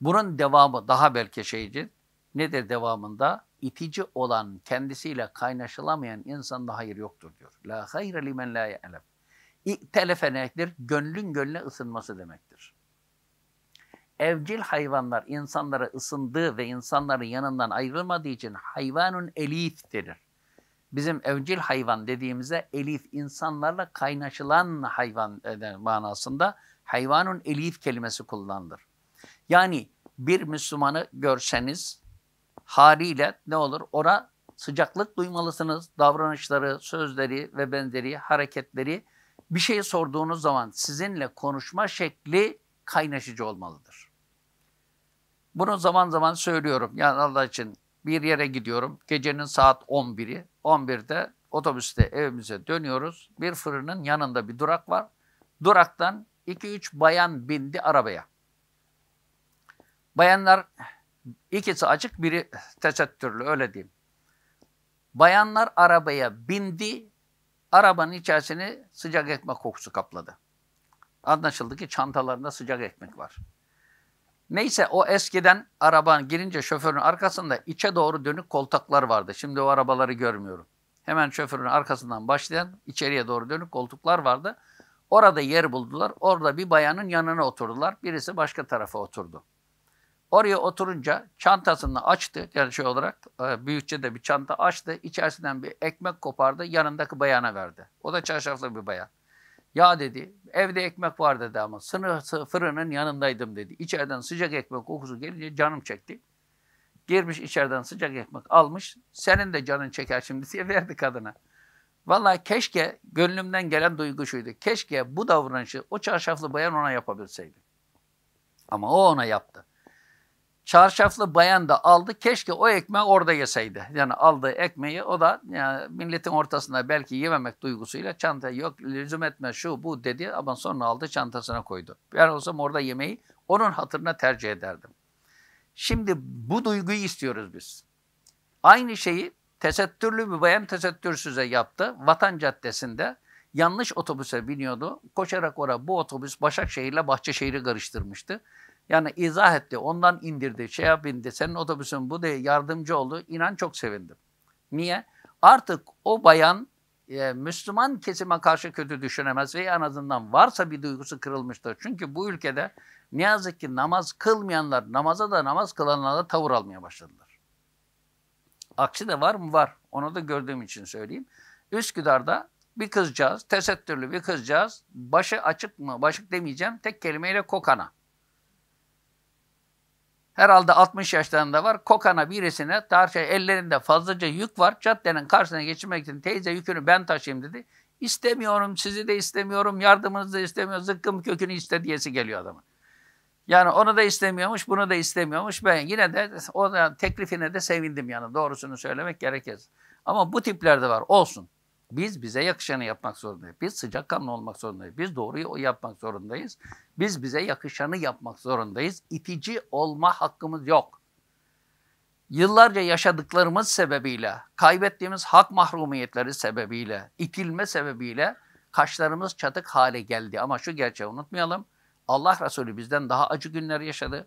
Bunun devamı daha belki şeyci. Nedir devamında? itici olan, kendisiyle kaynaşılamayan insanda hayır yoktur diyor. La hayre limen la ye'lef. Telefe demektir? Gönlün gönlüne ısınması demektir. Evcil hayvanlar insanlara ısındığı ve insanların yanından ayrılmadığı için hayvanun elif denir. Bizim evcil hayvan dediğimize elif insanlarla kaynaşılan hayvan e, manasında hayvanun elif kelimesi kullanılır. Yani bir Müslümanı görseniz haliyle ne olur? Ora sıcaklık duymalısınız. Davranışları, sözleri ve benzeri hareketleri bir şey sorduğunuz zaman sizinle konuşma şekli kaynaşıcı olmalıdır. Bunu zaman zaman söylüyorum. Yani Allah için bir yere gidiyorum. Gecenin saat 11'i. 11'de otobüste evimize dönüyoruz. Bir fırının yanında bir durak var. Duraktan 2-3 bayan bindi arabaya. Bayanlar ikisi açık biri tesettürlü öyle diyeyim. Bayanlar arabaya bindi Arabanın içerisini sıcak ekmek kokusu kapladı. Anlaşıldı ki çantalarında sıcak ekmek var. Neyse o eskiden araban girince şoförün arkasında içe doğru dönük koltuklar vardı. Şimdi o arabaları görmüyorum. Hemen şoförün arkasından başlayan içeriye doğru dönük koltuklar vardı. Orada yer buldular. Orada bir bayanın yanına oturdular. Birisi başka tarafa oturdu. Oraya oturunca çantasını açtı. Yani şey olarak e, büyükçe de bir çanta açtı. İçerisinden bir ekmek kopardı. Yanındaki bayana verdi. O da çarşaflı bir bayan. Ya dedi evde ekmek var dedi ama sınır fırının yanındaydım dedi. İçeriden sıcak ekmek kokusu gelince canım çekti. Girmiş içeriden sıcak ekmek almış. Senin de canın çeker şimdi <laughs> diye verdi kadına. Vallahi keşke gönlümden gelen duygu şuydu. Keşke bu davranışı o çarşaflı bayan ona yapabilseydi. Ama o ona yaptı. Çarşaflı bayan da aldı. Keşke o ekmeği orada yeseydi. Yani aldığı ekmeği o da yani milletin ortasında belki yememek duygusuyla çanta yok lüzum etme şu bu dedi ama sonra aldı çantasına koydu. Ben olsam orada yemeği onun hatırına tercih ederdim. Şimdi bu duyguyu istiyoruz biz. Aynı şeyi tesettürlü bir bayan tesettürsüze yaptı. Vatan Caddesi'nde yanlış otobüse biniyordu. Koşarak ora bu otobüs Başakşehir ile Bahçeşehir'i karıştırmıştı. Yani izah etti, ondan indirdi, şey bindi, senin otobüsün bu de yardımcı oldu. İnan çok sevindim. Niye? Artık o bayan e, Müslüman kesime karşı kötü düşünemez ve en azından varsa bir duygusu kırılmıştır. Çünkü bu ülkede ne yazık ki namaz kılmayanlar, namaza da namaz kılanlara da tavır almaya başladılar. Aksi de var mı? Var. Onu da gördüğüm için söyleyeyim. Üsküdar'da bir kızcağız, tesettürlü bir kızcağız, başı açık mı, başık demeyeceğim, tek kelimeyle kokana herhalde 60 yaşlarında var. Kokana birisine tarça ellerinde fazlaca yük var. Caddenin karşısına geçirmek için teyze yükünü ben taşıyayım dedi. İstemiyorum, sizi de istemiyorum, yardımınızı da istemiyorum, zıkkım kökünü iste diyesi geliyor adamın. Yani onu da istemiyormuş, bunu da istemiyormuş. Ben yine de o da teklifine de sevindim yani doğrusunu söylemek gerekir. Ama bu tipler de var, olsun. Biz bize yakışanı yapmak zorundayız. Biz sıcakkanlı olmak zorundayız. Biz doğruyu yapmak zorundayız. Biz bize yakışanı yapmak zorundayız. İtici olma hakkımız yok. Yıllarca yaşadıklarımız sebebiyle, kaybettiğimiz hak mahrumiyetleri sebebiyle, itilme sebebiyle kaşlarımız çatık hale geldi. Ama şu gerçeği unutmayalım. Allah Resulü bizden daha acı günler yaşadı.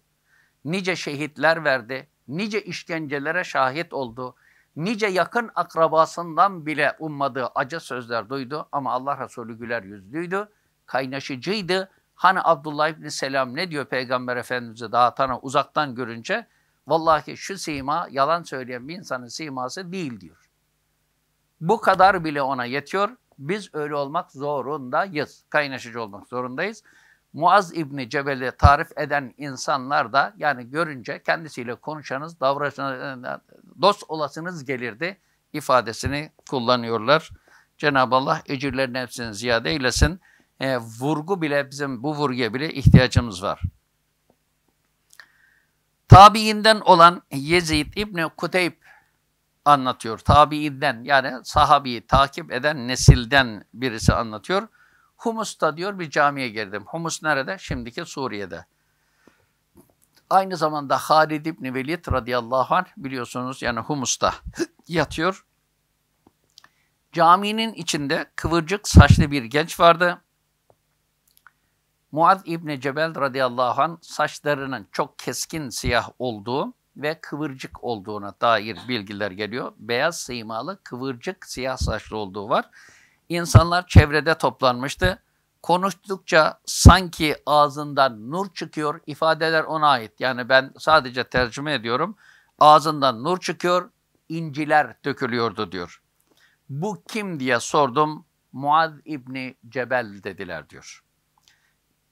Nice şehitler verdi. Nice işkencelere şahit oldu nice yakın akrabasından bile ummadığı acı sözler duydu ama Allah Resulü güler yüzlüydü, kaynaşıcıydı. Hani Abdullah İbni Selam ne diyor Peygamber Efendimiz'e dağıtana uzaktan görünce? Vallahi şu sima yalan söyleyen bir insanın siması değil diyor. Bu kadar bile ona yetiyor. Biz öyle olmak zorundayız. Kaynaşıcı olmak zorundayız. Muaz İbni Cebel'i tarif eden insanlar da yani görünce kendisiyle konuşanız, davranışınız, dost olasınız gelirdi ifadesini kullanıyorlar. Cenab-ı Allah ecirlerin hepsini ziyade eylesin. E, vurgu bile bizim bu vurguya bile ihtiyacımız var. Tabiinden olan Yezid İbni Kuteyb anlatıyor. Tabiinden yani sahabeyi takip eden nesilden birisi anlatıyor. Humus'ta diyor bir camiye girdim. Humus nerede? Şimdiki Suriye'de. Aynı zamanda Halid İbni Velid radıyallahu anh biliyorsunuz yani Humus'ta <laughs> yatıyor. Caminin içinde kıvırcık saçlı bir genç vardı. Muad İbni Cebel radıyallahu anh saçlarının çok keskin siyah olduğu ve kıvırcık olduğuna dair bilgiler geliyor. Beyaz simalı kıvırcık siyah saçlı olduğu var. İnsanlar çevrede toplanmıştı. Konuştukça sanki ağzından nur çıkıyor. İfadeler ona ait. Yani ben sadece tercüme ediyorum. Ağzından nur çıkıyor, inciler dökülüyordu diyor. Bu kim diye sordum. Muaz İbni Cebel dediler diyor.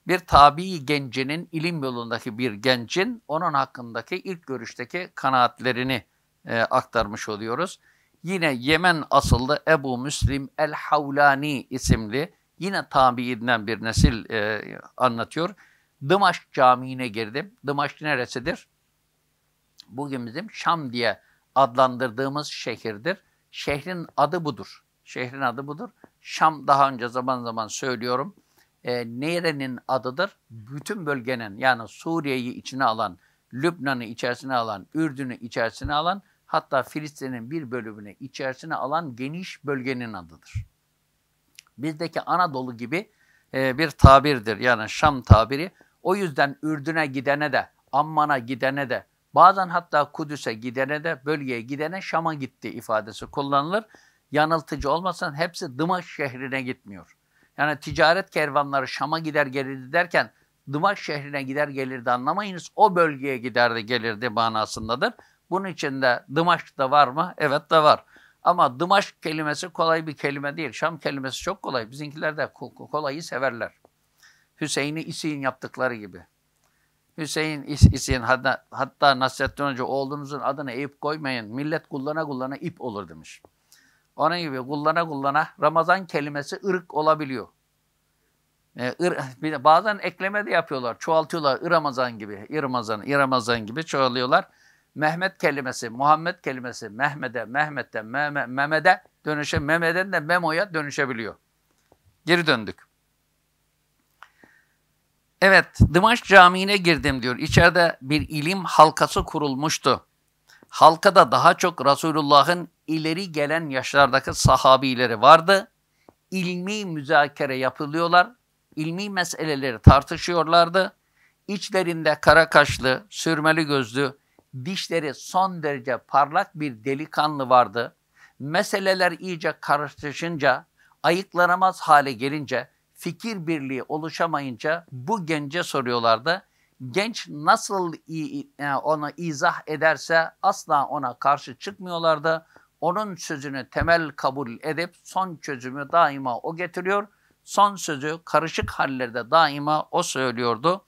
Bir tabi gencinin, ilim yolundaki bir gencin onun hakkındaki ilk görüşteki kanaatlerini e, aktarmış oluyoruz. Yine Yemen asıllı Ebu Müslim el-Havlani isimli yine tabiinden bir nesil e, anlatıyor. Dımaşk Camii'ne girdim. Dımaşk neresidir? Bugün bizim Şam diye adlandırdığımız şehirdir. Şehrin adı budur. Şehrin adı budur. Şam daha önce zaman zaman söylüyorum. E, nerenin adıdır? Bütün bölgenin yani Suriye'yi içine alan, Lübnan'ı içerisine alan, Ürdün'ü içerisine alan Hatta Filistin'in bir bölümünü içerisine alan geniş bölgenin adıdır. Bizdeki Anadolu gibi e, bir tabirdir. Yani Şam tabiri. O yüzden Ürdün'e gidene de, Amman'a gidene de, bazen hatta Kudüs'e gidene de, bölgeye gidene Şam'a gitti ifadesi kullanılır. Yanıltıcı olmasın hepsi Dımaş şehrine gitmiyor. Yani ticaret kervanları Şam'a gider gelirdi derken Dımaş şehrine gider gelirdi anlamayınız. O bölgeye giderdi gelirdi manasındadır. Bunun içinde Dımaşk da var mı? Evet de var. Ama Dımaşk kelimesi kolay bir kelime değil. Şam kelimesi çok kolay. Bizinkiler de kolayı severler. Hüseyin'i İsi'nin yaptıkları gibi. Hüseyin İsi'nin hatta, hatta Nasrettin Hoca oğlunuzun adını Eyüp koymayın. Millet kullana kullana ip olur demiş. Onun gibi kullana kullana Ramazan kelimesi ırk olabiliyor. Ee, ir, bazen ekleme de yapıyorlar. Çoğaltıyorlar. İramazan gibi. İramazan. İramazan gibi çoğalıyorlar. Mehmet kelimesi, Muhammed kelimesi Mehmet'e, Mehmette, Mehme, Mehmet'e dönüşe, Mehmet'ten de Memo'ya dönüşebiliyor. Geri döndük. Evet, Dımaş Camii'ne girdim diyor. İçeride bir ilim halkası kurulmuştu. Halkada daha çok Resulullah'ın ileri gelen yaşlardaki sahabileri vardı. İlmi müzakere yapılıyorlar. İlmi meseleleri tartışıyorlardı. İçlerinde kara kaşlı, sürmeli gözlü, dişleri son derece parlak bir delikanlı vardı. Meseleler iyice karıştırışınca, ayıklanamaz hale gelince, fikir birliği oluşamayınca bu gence soruyorlardı. Genç nasıl e, ona izah ederse asla ona karşı çıkmıyorlardı. Onun sözünü temel kabul edip son çözümü daima o getiriyor. Son sözü karışık hallerde daima o söylüyordu.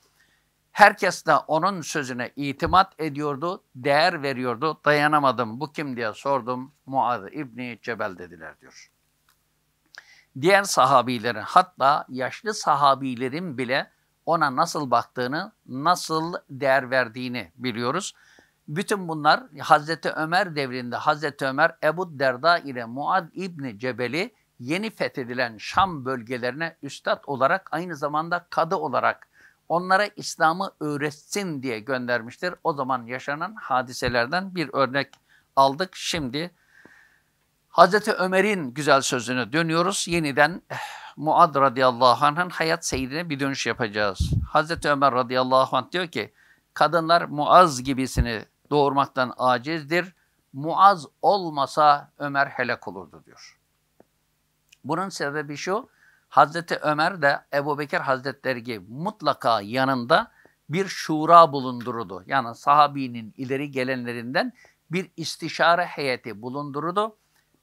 Herkes de onun sözüne itimat ediyordu, değer veriyordu. Dayanamadım bu kim diye sordum. Muaz İbni Cebel dediler diyor. Diğer sahabilerin hatta yaşlı sahabilerin bile ona nasıl baktığını, nasıl değer verdiğini biliyoruz. Bütün bunlar Hazreti Ömer devrinde Hazreti Ömer Ebu Derda ile Muad İbni Cebel'i yeni fethedilen Şam bölgelerine üstad olarak aynı zamanda kadı olarak onlara İslam'ı öğretsin diye göndermiştir. O zaman yaşanan hadiselerden bir örnek aldık. Şimdi Hazreti Ömer'in güzel sözüne dönüyoruz. Yeniden eh, Muad radıyallahu anh'ın hayat seyrine bir dönüş yapacağız. Hazreti Ömer radıyallahu anh diyor ki, kadınlar Muaz gibisini doğurmaktan acizdir. Muaz olmasa Ömer helak olurdu diyor. Bunun sebebi şu, Hazreti Ömer de Ebu Bekir Hazretleri gibi mutlaka yanında bir şura bulundurdu. Yani sahabinin ileri gelenlerinden bir istişare heyeti bulundurdu.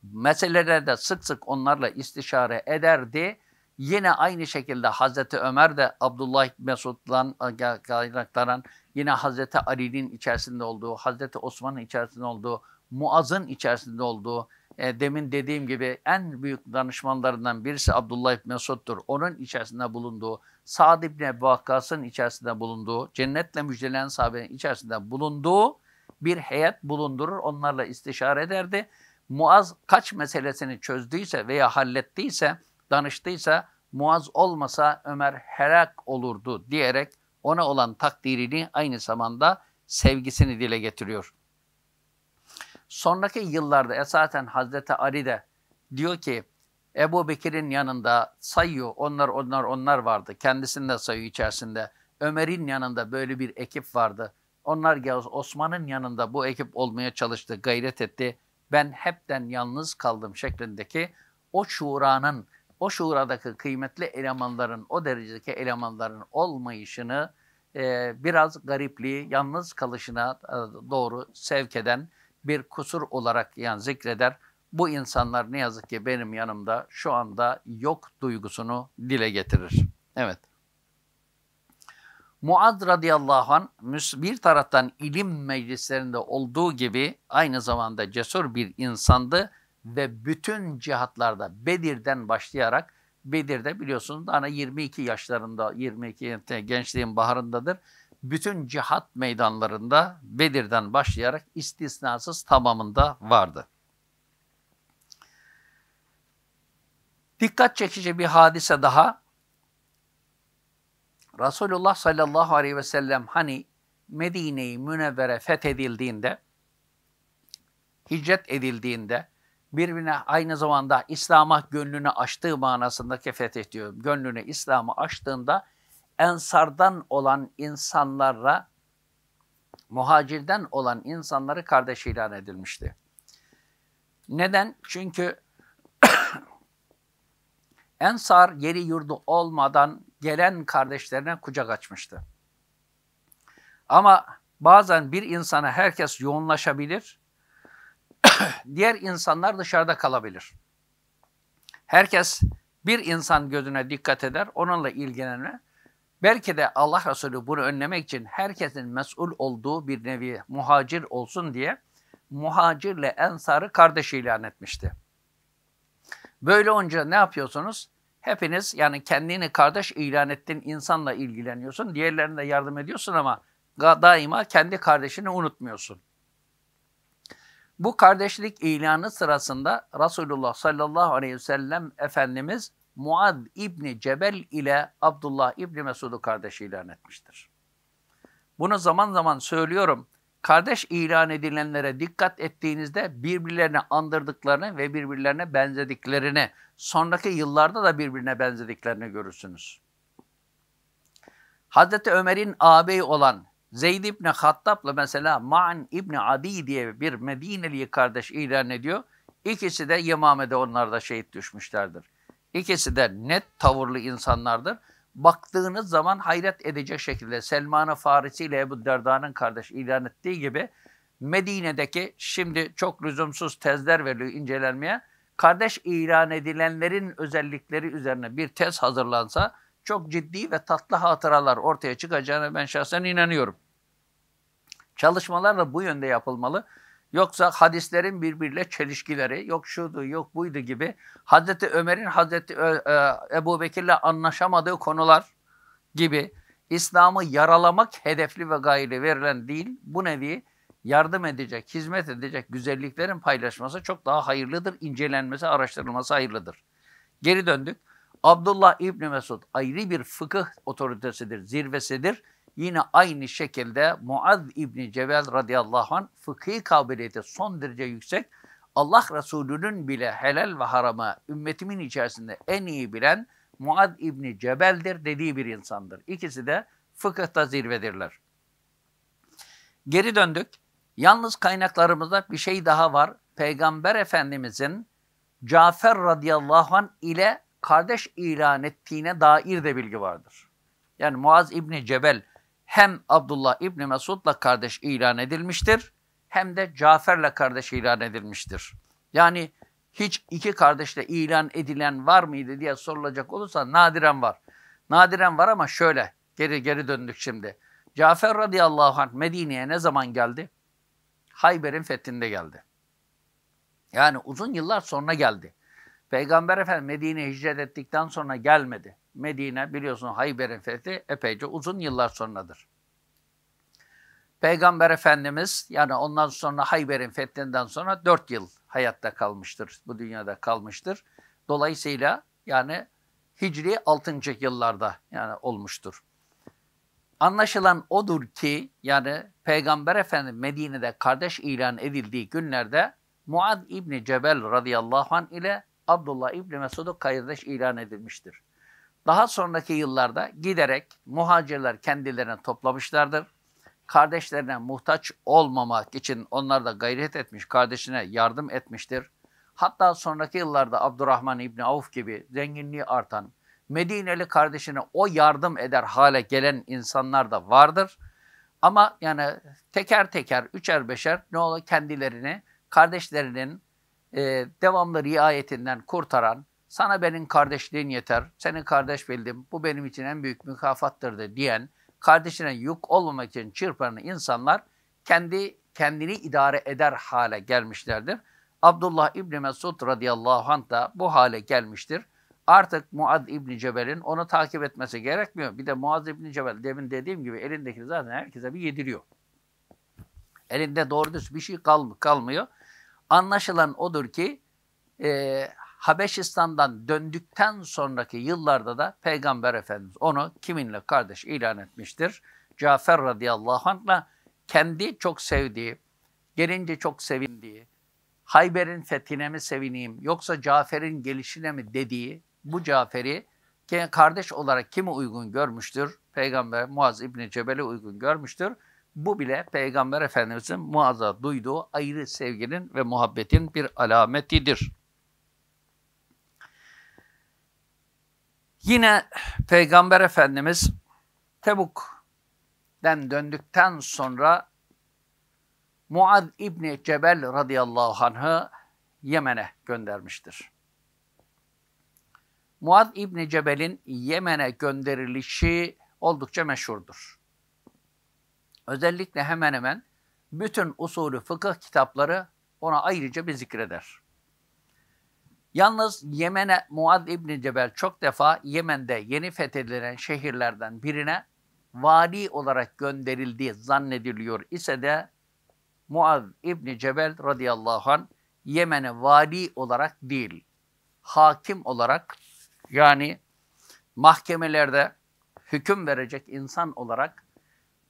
Meselelerde sık sık onlarla istişare ederdi. Yine aynı şekilde Hazreti Ömer de Abdullah Mesud'dan e, kaynaklanan yine Hazreti Ali'nin içerisinde olduğu, Hazreti Osman'ın içerisinde olduğu, Muaz'ın içerisinde olduğu, e, demin dediğim gibi en büyük danışmanlarından birisi Abdullah İbni Mesud'dur. Onun içerisinde bulunduğu, Sa'd İbni Ebu içerisinde bulunduğu, cennetle müjdelenen sahabenin içerisinde bulunduğu bir heyet bulundurur. Onlarla istişare ederdi. Muaz kaç meselesini çözdüyse veya hallettiyse, danıştıysa Muaz olmasa Ömer helak olurdu diyerek ona olan takdirini aynı zamanda sevgisini dile getiriyor. Sonraki yıllarda esasen Hazreti Ali de diyor ki Ebu Bekir'in yanında sayıyor. Onlar onlar onlar vardı. Kendisini de sayıyor içerisinde. Ömer'in yanında böyle bir ekip vardı. Onlar Gavuz Osman'ın yanında bu ekip olmaya çalıştı, gayret etti. Ben hepten yalnız kaldım şeklindeki o şuranın, o şuradaki kıymetli elemanların, o derecedeki elemanların olmayışını e, biraz garipliği, yalnız kalışına e, doğru sevk eden bir kusur olarak yani zikreder. Bu insanlar ne yazık ki benim yanımda şu anda yok duygusunu dile getirir. Evet. Muad radıyallahu an bir taraftan ilim meclislerinde olduğu gibi aynı zamanda cesur bir insandı ve bütün cihatlarda Bedir'den başlayarak Bedir'de biliyorsunuz ana 22 yaşlarında 22 gençliğin baharındadır bütün cihat meydanlarında Bedir'den başlayarak istisnasız tamamında vardı. Dikkat çekici bir hadise daha. Resulullah sallallahu aleyhi ve sellem hani Medine'yi i Münevvere fethedildiğinde, hicret edildiğinde, birbirine aynı zamanda İslam'a gönlünü açtığı manasındaki fetih diyorum. Gönlünü İslam'a açtığında ensardan olan insanlara muhacirden olan insanları kardeş ilan edilmişti. Neden? Çünkü <clears throat> Ensar yeri yurdu olmadan gelen kardeşlerine kucak açmıştı. Ama bazen bir insana herkes yoğunlaşabilir, <clears throat> diğer insanlar dışarıda kalabilir. Herkes bir insan gözüne dikkat eder, onunla ilgilenir. Belki de Allah Resulü bunu önlemek için herkesin mesul olduğu bir nevi muhacir olsun diye muhacirle ensarı kardeş ilan etmişti. Böyle olunca ne yapıyorsunuz? Hepiniz yani kendini kardeş ilan ettiğin insanla ilgileniyorsun. Diğerlerine de yardım ediyorsun ama daima kendi kardeşini unutmuyorsun. Bu kardeşlik ilanı sırasında Resulullah sallallahu aleyhi ve sellem Efendimiz Muad İbni Cebel ile Abdullah İbni Mesud'u kardeş ilan etmiştir. Bunu zaman zaman söylüyorum. Kardeş ilan edilenlere dikkat ettiğinizde birbirlerine andırdıklarını ve birbirlerine benzediklerini, sonraki yıllarda da birbirine benzediklerini görürsünüz. Hazreti Ömer'in ağabeyi olan Zeyd İbni Hattab'la mesela Ma'n İbni Adi diye bir Medineli kardeş ilan ediyor. İkisi de Yemame'de onlar da şehit düşmüşlerdir. İkisi de net tavırlı insanlardır. Baktığınız zaman hayret edecek şekilde Selman-ı Farisi ile Ebu Derda'nın kardeş ilan ettiği gibi Medine'deki şimdi çok lüzumsuz tezler veriliyor incelenmeye. Kardeş ilan edilenlerin özellikleri üzerine bir tez hazırlansa çok ciddi ve tatlı hatıralar ortaya çıkacağına ben şahsen inanıyorum. Çalışmalar da bu yönde yapılmalı. Yoksa hadislerin birbiriyle çelişkileri, yok şuydu, yok buydu gibi Hazreti Ömer'in Hazreti e, e, Ebu Bekir'le anlaşamadığı konular gibi İslam'ı yaralamak hedefli ve gayri verilen değil, bu nevi yardım edecek, hizmet edecek güzelliklerin paylaşması çok daha hayırlıdır, incelenmesi, araştırılması hayırlıdır. Geri döndük. Abdullah İbni Mesud ayrı bir fıkıh otoritesidir, zirvesidir Yine aynı şekilde Muaz İbni Cebel radıyallahu anh fıkhi kabiliyeti son derece yüksek. Allah Resulü'nün bile helal ve harama ümmetimin içerisinde en iyi bilen Muaz İbni Cebel'dir dediği bir insandır. İkisi de fıkıhta zirvedirler. Geri döndük. Yalnız kaynaklarımızda bir şey daha var. Peygamber Efendimizin Cafer radıyallahu an ile kardeş ilan ettiğine dair de bilgi vardır. Yani Muaz İbni Cebel hem Abdullah İbni Mesud'la kardeş ilan edilmiştir hem de Cafer'le kardeş ilan edilmiştir. Yani hiç iki kardeşle ilan edilen var mıydı diye sorulacak olursa nadiren var. Nadiren var ama şöyle geri geri döndük şimdi. Cafer radıyallahu anh Medine'ye ne zaman geldi? Hayber'in fethinde geldi. Yani uzun yıllar sonra geldi. Peygamber Efendimiz Medine'ye hicret ettikten sonra gelmedi. Medine biliyorsun Hayber'in fethi epeyce uzun yıllar sonradır. Peygamber Efendimiz yani ondan sonra Hayber'in fethinden sonra dört yıl hayatta kalmıştır. Bu dünyada kalmıştır. Dolayısıyla yani Hicri 6. yıllarda yani olmuştur. Anlaşılan odur ki yani Peygamber Efendi Medine'de kardeş ilan edildiği günlerde Muad İbni Cebel radıyallahu anh ile Abdullah İbni Mesud'u kardeş ilan edilmiştir. Daha sonraki yıllarda giderek muhacirler kendilerine toplamışlardır. Kardeşlerine muhtaç olmamak için onlar da gayret etmiş, kardeşine yardım etmiştir. Hatta sonraki yıllarda Abdurrahman İbni Avf gibi zenginliği artan, Medineli kardeşine o yardım eder hale gelen insanlar da vardır. Ama yani teker teker, üçer beşer ne olur kendilerini kardeşlerinin e, devamlı riayetinden kurtaran, sana benim kardeşliğin yeter, senin kardeş bildim, bu benim için en büyük mükafattır diyen, kardeşine yük olmamak için çırpanı insanlar kendi kendini idare eder hale gelmişlerdir. Abdullah İbni Mesud radıyallahu anh da bu hale gelmiştir. Artık Muad İbni Cebel'in onu takip etmesi gerekmiyor. Bir de Muaz İbni Cebel demin dediğim gibi elindeki zaten herkese bir yediriyor. Elinde doğru düz bir şey kalm kalmıyor. Anlaşılan odur ki e, Habeşistan'dan döndükten sonraki yıllarda da Peygamber Efendimiz onu kiminle kardeş ilan etmiştir? Cafer radıyallahu anh'la kendi çok sevdiği, gelince çok sevindiği, Hayber'in fethine mi sevineyim yoksa Cafer'in gelişine mi dediği bu Cafer'i kardeş olarak kimi uygun görmüştür? Peygamber Muaz İbni Cebel'e uygun görmüştür. Bu bile Peygamber Efendimiz'in Muaz'a duyduğu ayrı sevginin ve muhabbetin bir alametidir. Yine Peygamber Efendimiz Tebuk'den döndükten sonra Muad İbni Cebel radıyallahu anh'ı Yemen'e göndermiştir. Muad İbni Cebel'in Yemen'e gönderilişi oldukça meşhurdur. Özellikle hemen hemen bütün usulü fıkıh kitapları ona ayrıca bir zikreder. Yalnız Yemen'e Muad İbni Cebel çok defa Yemen'de yeni fethedilen şehirlerden birine vali olarak gönderildiği zannediliyor ise de Muad İbni Cebel radıyallahu an Yemen'e vali olarak değil, hakim olarak yani mahkemelerde hüküm verecek insan olarak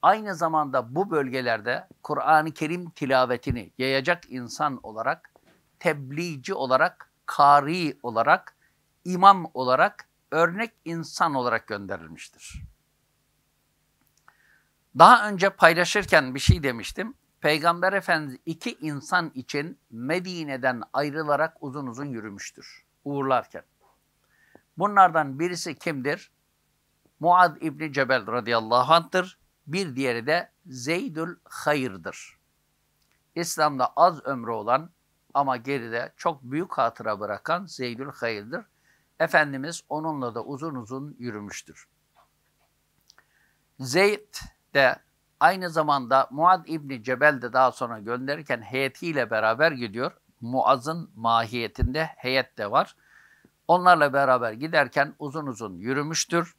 aynı zamanda bu bölgelerde Kur'an-ı Kerim tilavetini yayacak insan olarak tebliğci olarak kari olarak, imam olarak, örnek insan olarak gönderilmiştir. Daha önce paylaşırken bir şey demiştim. Peygamber Efendimiz iki insan için Medine'den ayrılarak uzun uzun yürümüştür uğurlarken. Bunlardan birisi kimdir? Muad İbni Cebel radıyallahu anh'tır. Bir diğeri de Zeydül Hayır'dır. İslam'da az ömrü olan ama geride çok büyük hatıra bırakan Zeydül Hayır'dır. Efendimiz onunla da uzun uzun yürümüştür. Zeyd de aynı zamanda Muad İbni Cebel de daha sonra gönderirken heyetiyle beraber gidiyor. Muaz'ın mahiyetinde heyet de var. Onlarla beraber giderken uzun uzun yürümüştür.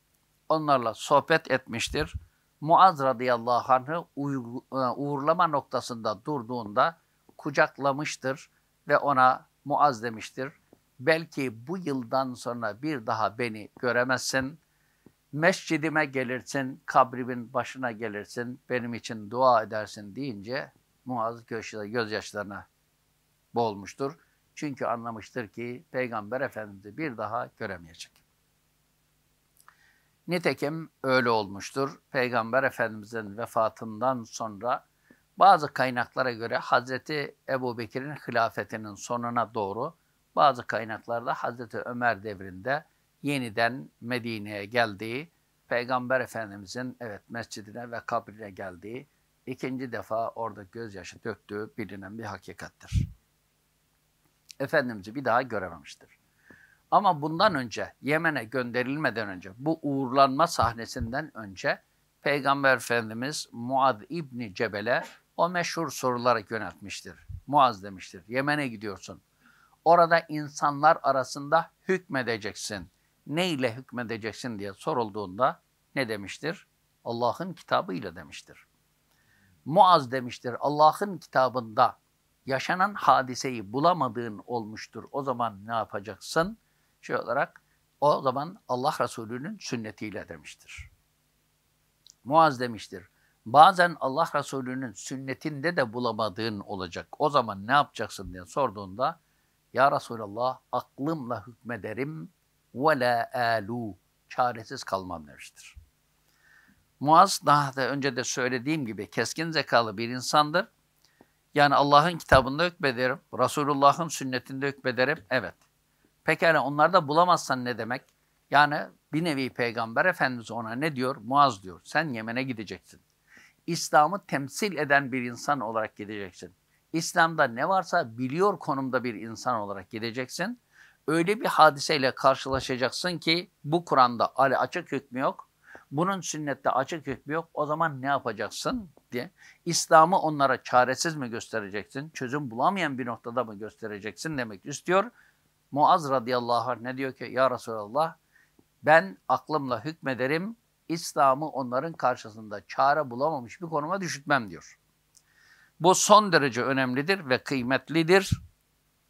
Onlarla sohbet etmiştir. Muaz radıyallahu anh'ı e, uğurlama noktasında durduğunda kucaklamıştır ve ona Muaz demiştir. Belki bu yıldan sonra bir daha beni göremezsin. Mescidime gelirsin, kabrimin başına gelirsin, benim için dua edersin deyince Muaz gözyaşlarına boğulmuştur. Çünkü anlamıştır ki Peygamber Efendimiz'i bir daha göremeyecek. Nitekim öyle olmuştur. Peygamber Efendimiz'in vefatından sonra bazı kaynaklara göre Hazreti Ebu Bekir'in hilafetinin sonuna doğru bazı kaynaklarda Hazreti Ömer devrinde yeniden Medine'ye geldiği, Peygamber Efendimizin evet mescidine ve kabrine geldiği, ikinci defa orada gözyaşı döktüğü bilinen bir hakikattir. Efendimiz'i bir daha görememiştir. Ama bundan önce Yemen'e gönderilmeden önce bu uğurlanma sahnesinden önce Peygamber Efendimiz Muad İbni Cebel'e o meşhur soruları yöneltmiştir. Muaz demiştir, Yemen'e gidiyorsun. Orada insanlar arasında hükmedeceksin. Ne ile hükmedeceksin diye sorulduğunda ne demiştir? Allah'ın kitabı ile demiştir. Muaz demiştir, Allah'ın kitabında yaşanan hadiseyi bulamadığın olmuştur. O zaman ne yapacaksın? Şey olarak o zaman Allah Resulü'nün sünnetiyle demiştir. Muaz demiştir, Bazen Allah Resulü'nün sünnetinde de bulamadığın olacak. O zaman ne yapacaksın diye sorduğunda Ya Resulallah aklımla hükmederim ve la alu çaresiz kalmam demiştir. Muaz daha da önce de söylediğim gibi keskin zekalı bir insandır. Yani Allah'ın kitabında hükmederim, Resulullah'ın sünnetinde hükmederim. Evet. Pekala onlarda bulamazsan ne demek? Yani bir nevi peygamber efendimiz ona ne diyor? Muaz diyor. Sen Yemen'e gideceksin. İslam'ı temsil eden bir insan olarak gideceksin. İslam'da ne varsa biliyor konumda bir insan olarak gideceksin. Öyle bir hadiseyle karşılaşacaksın ki bu Kur'an'da Ali açık hükmü yok. Bunun sünnette açık hükmü yok. O zaman ne yapacaksın diye. İslam'ı onlara çaresiz mi göstereceksin? Çözüm bulamayan bir noktada mı göstereceksin demek istiyor. Muaz radıyallahu anh ne diyor ki? Ya Resulallah ben aklımla hükmederim İslam'ı onların karşısında çare bulamamış bir konuma düşütmem diyor. Bu son derece önemlidir ve kıymetlidir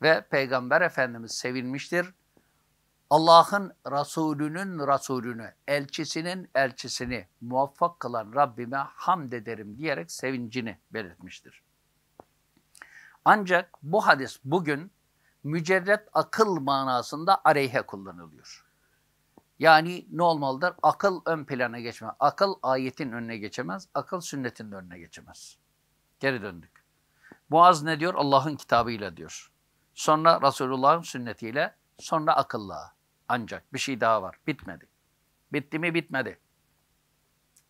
ve Peygamber Efendimiz sevinmiştir. Allah'ın Resulünün Resulünü, elçisinin elçisini muvaffak kılan Rabbime hamd ederim diyerek sevincini belirtmiştir. Ancak bu hadis bugün mücerret akıl manasında aleyhe kullanılıyor. Yani ne olmalıdır? Akıl ön plana geçmez. Akıl ayetin önüne geçemez. Akıl sünnetin önüne geçemez. Geri döndük. Muaz ne diyor? Allah'ın kitabıyla diyor. Sonra Resulullah'ın sünnetiyle, sonra akılla. Ancak bir şey daha var. Bitmedi. Bitti mi bitmedi.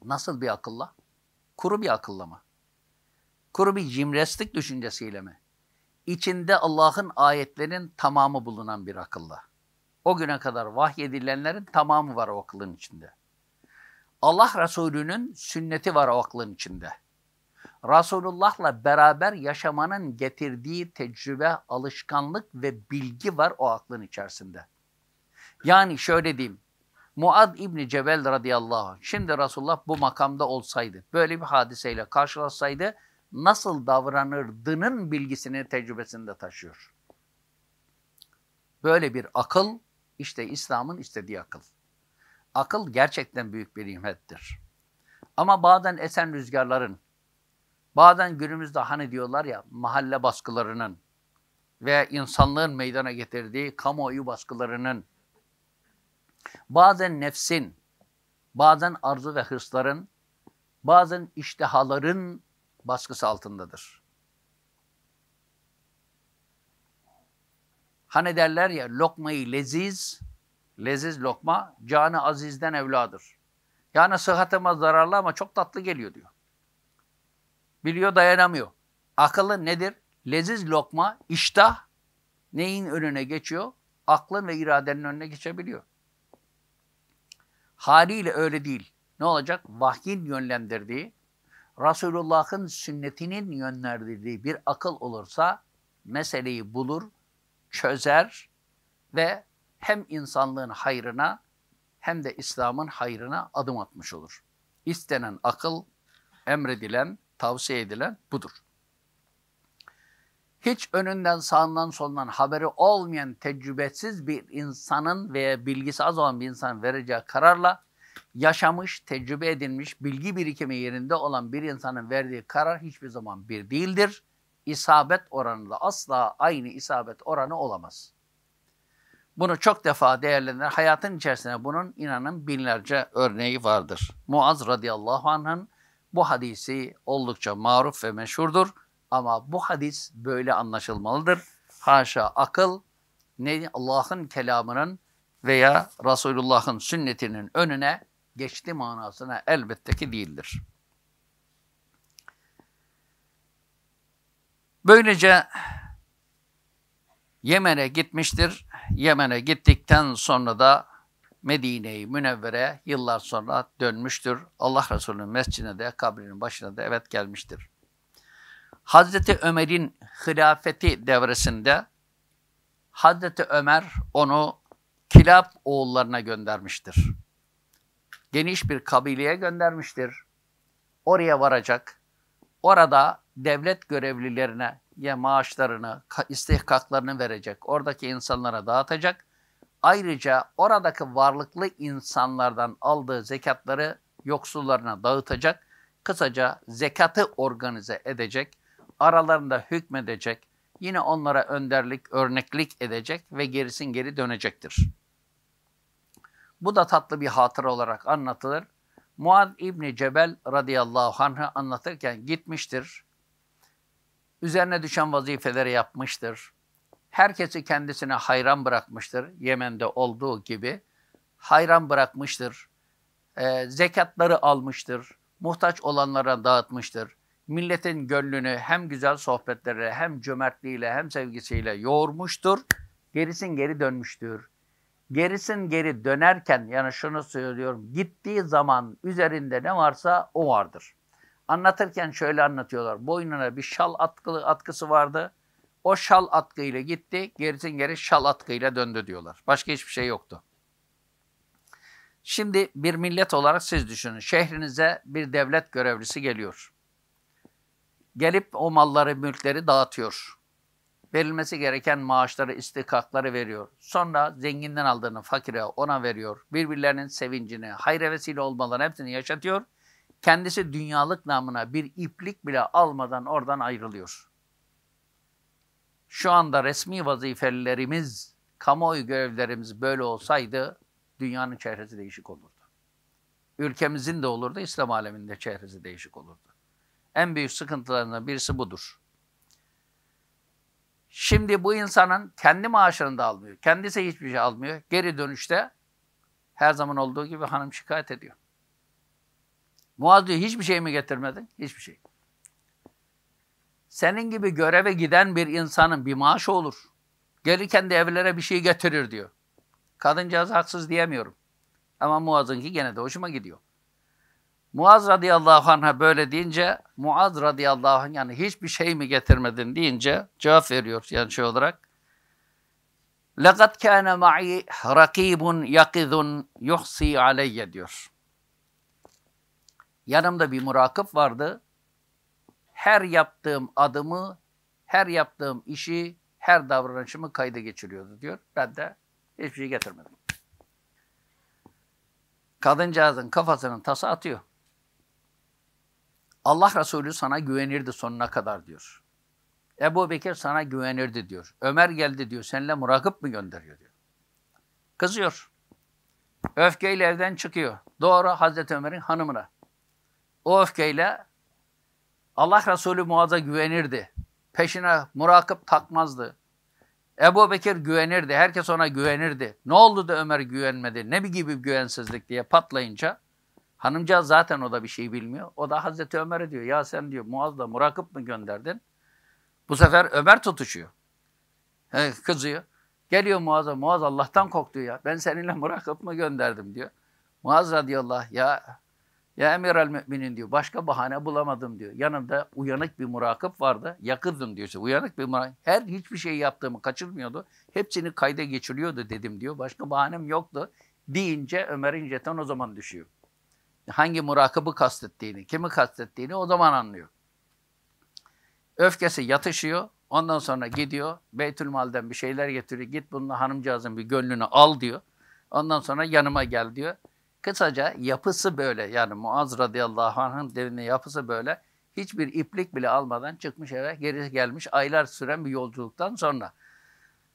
Nasıl bir akılla? Kuru bir akılla mı? Kuru bir cimreslik düşüncesiyle mi? İçinde Allah'ın ayetlerin tamamı bulunan bir akılla o güne kadar vahyedilenlerin tamamı var o aklın içinde. Allah Resulü'nün sünneti var o aklın içinde. Resulullah'la beraber yaşamanın getirdiği tecrübe, alışkanlık ve bilgi var o aklın içerisinde. Yani şöyle diyeyim. Muad İbni Cebel radıyallahu anh. Şimdi Resulullah bu makamda olsaydı, böyle bir hadiseyle karşılaşsaydı nasıl davranırdının bilgisini tecrübesinde taşıyor. Böyle bir akıl işte İslam'ın istediği akıl. Akıl gerçekten büyük bir nimettir. Ama bazen esen rüzgarların, bazen günümüzde hani diyorlar ya mahalle baskılarının ve insanlığın meydana getirdiği kamuoyu baskılarının, bazen nefsin, bazen arzu ve hırsların, bazen iştihaların baskısı altındadır. Hani derler ya lokmayı leziz, leziz lokma canı azizden evladır. Yani sıhhatime zararlı ama çok tatlı geliyor diyor. Biliyor dayanamıyor. Akıllı nedir? Leziz lokma, iştah neyin önüne geçiyor? Aklın ve iradenin önüne geçebiliyor. Haliyle öyle değil. Ne olacak? Vahyin yönlendirdiği, Resulullah'ın sünnetinin yönlendirdiği bir akıl olursa meseleyi bulur, çözer ve hem insanlığın hayrına hem de İslam'ın hayrına adım atmış olur. İstenen akıl, emredilen, tavsiye edilen budur. Hiç önünden sağından solundan haberi olmayan tecrübesiz bir insanın veya bilgisi az olan bir insan vereceği kararla yaşamış, tecrübe edilmiş, bilgi birikimi yerinde olan bir insanın verdiği karar hiçbir zaman bir değildir isabet oranıyla asla aynı isabet oranı olamaz. Bunu çok defa değerlendiren hayatın içerisinde bunun inanın binlerce örneği vardır. Muaz radıyallahu anh'ın bu hadisi oldukça maruf ve meşhurdur. Ama bu hadis böyle anlaşılmalıdır. Haşa akıl ne Allah'ın kelamının veya Resulullah'ın sünnetinin önüne geçti manasına elbette ki değildir. Böylece Yemen'e gitmiştir. Yemen'e gittikten sonra da Medine-i Münevvere yıllar sonra dönmüştür. Allah Resulü'nün mescidine de kabrinin başına da evet gelmiştir. Hazreti Ömer'in hilafeti devresinde Hazreti Ömer onu Kilab oğullarına göndermiştir. Geniş bir kabileye göndermiştir. Oraya varacak. Orada devlet görevlilerine ya maaşlarını, istihkaklarını verecek, oradaki insanlara dağıtacak. Ayrıca oradaki varlıklı insanlardan aldığı zekatları yoksullarına dağıtacak. Kısaca zekatı organize edecek, aralarında hükmedecek, yine onlara önderlik, örneklik edecek ve gerisin geri dönecektir. Bu da tatlı bir hatıra olarak anlatılır. Muad İbni Cebel radıyallahu anh'ı anlatırken gitmiştir Üzerine düşen vazifeleri yapmıştır. Herkesi kendisine hayran bırakmıştır. Yemen'de olduğu gibi hayran bırakmıştır. E, zekatları almıştır. Muhtaç olanlara dağıtmıştır. Milletin gönlünü hem güzel sohbetlerle hem cömertliğiyle hem sevgisiyle yoğurmuştur. Gerisin geri dönmüştür gerisin geri dönerken yani şunu söylüyorum gittiği zaman üzerinde ne varsa o vardır. Anlatırken şöyle anlatıyorlar. Boynuna bir şal atkılı, atkısı vardı. O şal atkıyla gitti, gerisin geri şal atkıyla döndü diyorlar. Başka hiçbir şey yoktu. Şimdi bir millet olarak siz düşünün. Şehrinize bir devlet görevlisi geliyor. Gelip o malları, mülkleri dağıtıyor. Verilmesi gereken maaşları, istikakları veriyor. Sonra zenginden aldığını fakire ona veriyor. Birbirlerinin sevincini, hayrevesiyle olmalarını hepsini yaşatıyor. Kendisi dünyalık namına bir iplik bile almadan oradan ayrılıyor. Şu anda resmi vazifelerimiz, kamuoyu görevlerimiz böyle olsaydı dünyanın çehresi değişik olurdu. Ülkemizin de olurdu, İslam aleminde çehresi değişik olurdu. En büyük sıkıntılarından birisi budur. Şimdi bu insanın kendi maaşını da almıyor. Kendisi hiçbir şey almıyor. Geri dönüşte her zaman olduğu gibi hanım şikayet ediyor. Muaz diyor hiçbir şey mi getirmedin? Hiçbir şey. Senin gibi göreve giden bir insanın bir maaşı olur. Gelirken de evlere bir şey getirir diyor. Kadıncağız haksız diyemiyorum. Ama Muaz'ınki gene de hoşuma gidiyor. Muaz radıyallahu anh'a böyle deyince, Muaz radıyallahu anh yani hiçbir şey mi getirmedin deyince cevap veriyor yani şey olarak. لَقَدْ كَانَ مَعِي رَقِيبٌ يَقِذٌ يُحْسِي عَلَيَّ diyor. Yanımda bir murakip vardı. Her yaptığım adımı, her yaptığım işi, her davranışımı kayda geçiriyordu diyor. Ben de hiçbir şey getirmedim. Kadıncağızın kafasının tası atıyor. Allah Resulü sana güvenirdi sonuna kadar diyor. Ebu Bekir sana güvenirdi diyor. Ömer geldi diyor. Seninle murakip mi gönderiyor diyor. Kızıyor. Öfkeyle evden çıkıyor. Doğru Hazreti Ömer'in hanımına. O öfkeyle Allah Resulü Muaz'a güvenirdi. Peşine murakip takmazdı. Ebu Bekir güvenirdi. Herkes ona güvenirdi. Ne oldu da Ömer güvenmedi? Ne bir gibi güvensizlik diye patlayınca hanımcağız zaten o da bir şey bilmiyor. O da Hazreti Ömer'e diyor ya sen diyor Muaz'la murakip mı gönderdin? Bu sefer Ömer tutuşuyor. He, kızıyor. Geliyor Muaz'a. Muaz Allah'tan korktu ya. Ben seninle murakip mı gönderdim diyor. Muaz radıyallahu ya ya emir el müminin diyor. Başka bahane bulamadım diyor. Yanımda uyanık bir murakip vardı. Yakındım diyor. uyanık bir murakip. Her hiçbir şey yaptığımı kaçırmıyordu. Hepsini kayda geçiriyordu dedim diyor. Başka bahanem yoktu. Deyince Ömer'in jeton o zaman düşüyor. Hangi murakabı kastettiğini, kimi kastettiğini o zaman anlıyor. Öfkesi yatışıyor. Ondan sonra gidiyor. Beytülmal'den bir şeyler getiriyor. Git bununla hanımcağızın bir gönlünü al diyor. Ondan sonra yanıma gel diyor. Kısaca yapısı böyle yani Muaz radıyallahu anh'ın devinin yapısı böyle. Hiçbir iplik bile almadan çıkmış eve geri gelmiş aylar süren bir yolculuktan sonra.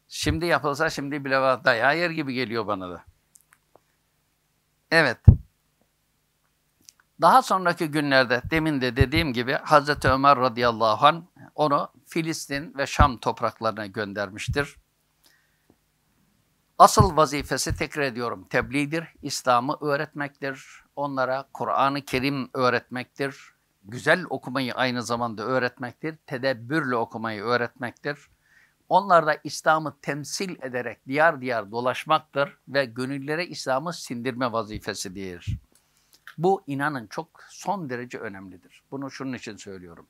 Şimdi yapılsa şimdi bile dayağı yer gibi geliyor bana da. Evet. Daha sonraki günlerde demin de dediğim gibi Hazreti Ömer radıyallahu an onu Filistin ve Şam topraklarına göndermiştir. Asıl vazifesi tekrar ediyorum tebliğdir, İslam'ı öğretmektir, onlara Kur'an-ı Kerim öğretmektir, güzel okumayı aynı zamanda öğretmektir, tedebbürle okumayı öğretmektir. Onlar da İslam'ı temsil ederek diyar diyar dolaşmaktır ve gönüllere İslam'ı sindirme vazifesidir. Bu inanın çok son derece önemlidir. Bunu şunun için söylüyorum.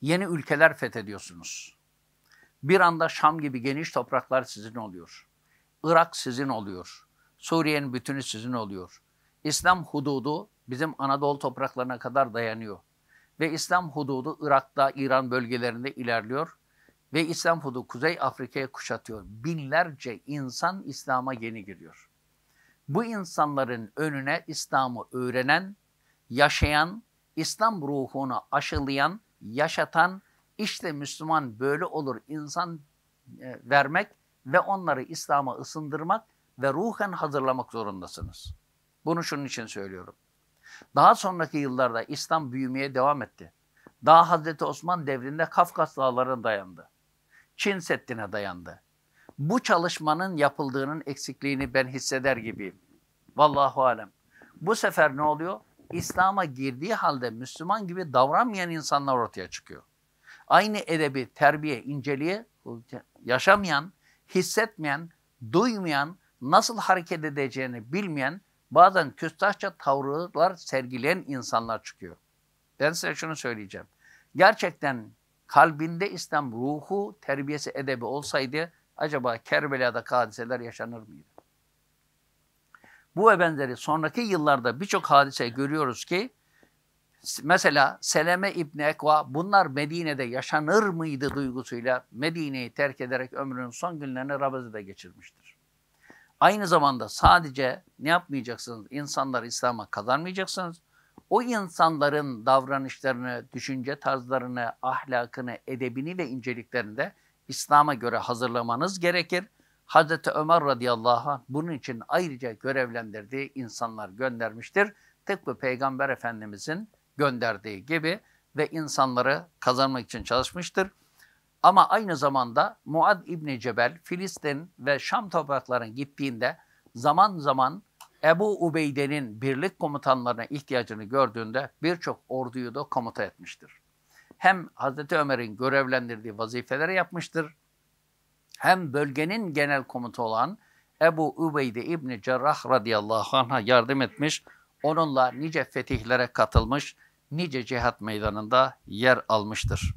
Yeni ülkeler fethediyorsunuz. Bir anda Şam gibi geniş topraklar sizin oluyor. Irak sizin oluyor. Suriye'nin bütünü sizin oluyor. İslam hududu bizim Anadolu topraklarına kadar dayanıyor. Ve İslam hududu Irak'ta, İran bölgelerinde ilerliyor. Ve İslam hududu Kuzey Afrika'ya kuşatıyor. Binlerce insan İslam'a yeni giriyor. Bu insanların önüne İslam'ı öğrenen, yaşayan, İslam ruhunu aşılayan, yaşatan işte Müslüman böyle olur. İnsan e, vermek ve onları İslam'a ısındırmak ve ruhen hazırlamak zorundasınız. Bunu şunun için söylüyorum. Daha sonraki yıllarda İslam büyümeye devam etti. Daha Hazreti Osman devrinde Kafkas dağlarına dayandı. Çin Seddi'ne dayandı. Bu çalışmanın yapıldığının eksikliğini ben hisseder gibiyim. Vallahu alem. Bu sefer ne oluyor? İslam'a girdiği halde Müslüman gibi davranmayan insanlar ortaya çıkıyor aynı edebi, terbiye, inceliği yaşamayan, hissetmeyen, duymayan, nasıl hareket edeceğini bilmeyen, bazen küstahça tavırlar sergileyen insanlar çıkıyor. Ben size şunu söyleyeceğim. Gerçekten kalbinde İslam ruhu, terbiyesi, edebi olsaydı acaba Kerbela'da hadiseler yaşanır mıydı? Bu ve benzeri sonraki yıllarda birçok hadise görüyoruz ki Mesela Seleme İbni Ekva bunlar Medine'de yaşanır mıydı duygusuyla Medine'yi terk ederek ömrünün son günlerini Rabeze'de geçirmiştir. Aynı zamanda sadece ne yapmayacaksınız? İnsanları İslam'a kazanmayacaksınız. O insanların davranışlarını, düşünce tarzlarını, ahlakını, edebini ve inceliklerini de İslam'a göre hazırlamanız gerekir. Hazreti Ömer radıyallahu anh bunun için ayrıca görevlendirdiği insanlar göndermiştir. Tıpkı Peygamber Efendimizin gönderdiği gibi ve insanları kazanmak için çalışmıştır. Ama aynı zamanda Muad İbni Cebel Filistin ve Şam topraklarına gittiğinde zaman zaman Ebu Ubeyde'nin birlik komutanlarına ihtiyacını gördüğünde birçok orduyu da komuta etmiştir. Hem Hazreti Ömer'in görevlendirdiği vazifeleri yapmıştır, hem bölgenin genel komutu olan Ebu Ubeyde İbni Cerrah radıyallahu anh'a yardım etmiş, onunla nice fetihlere katılmış, nice cihat meydanında yer almıştır.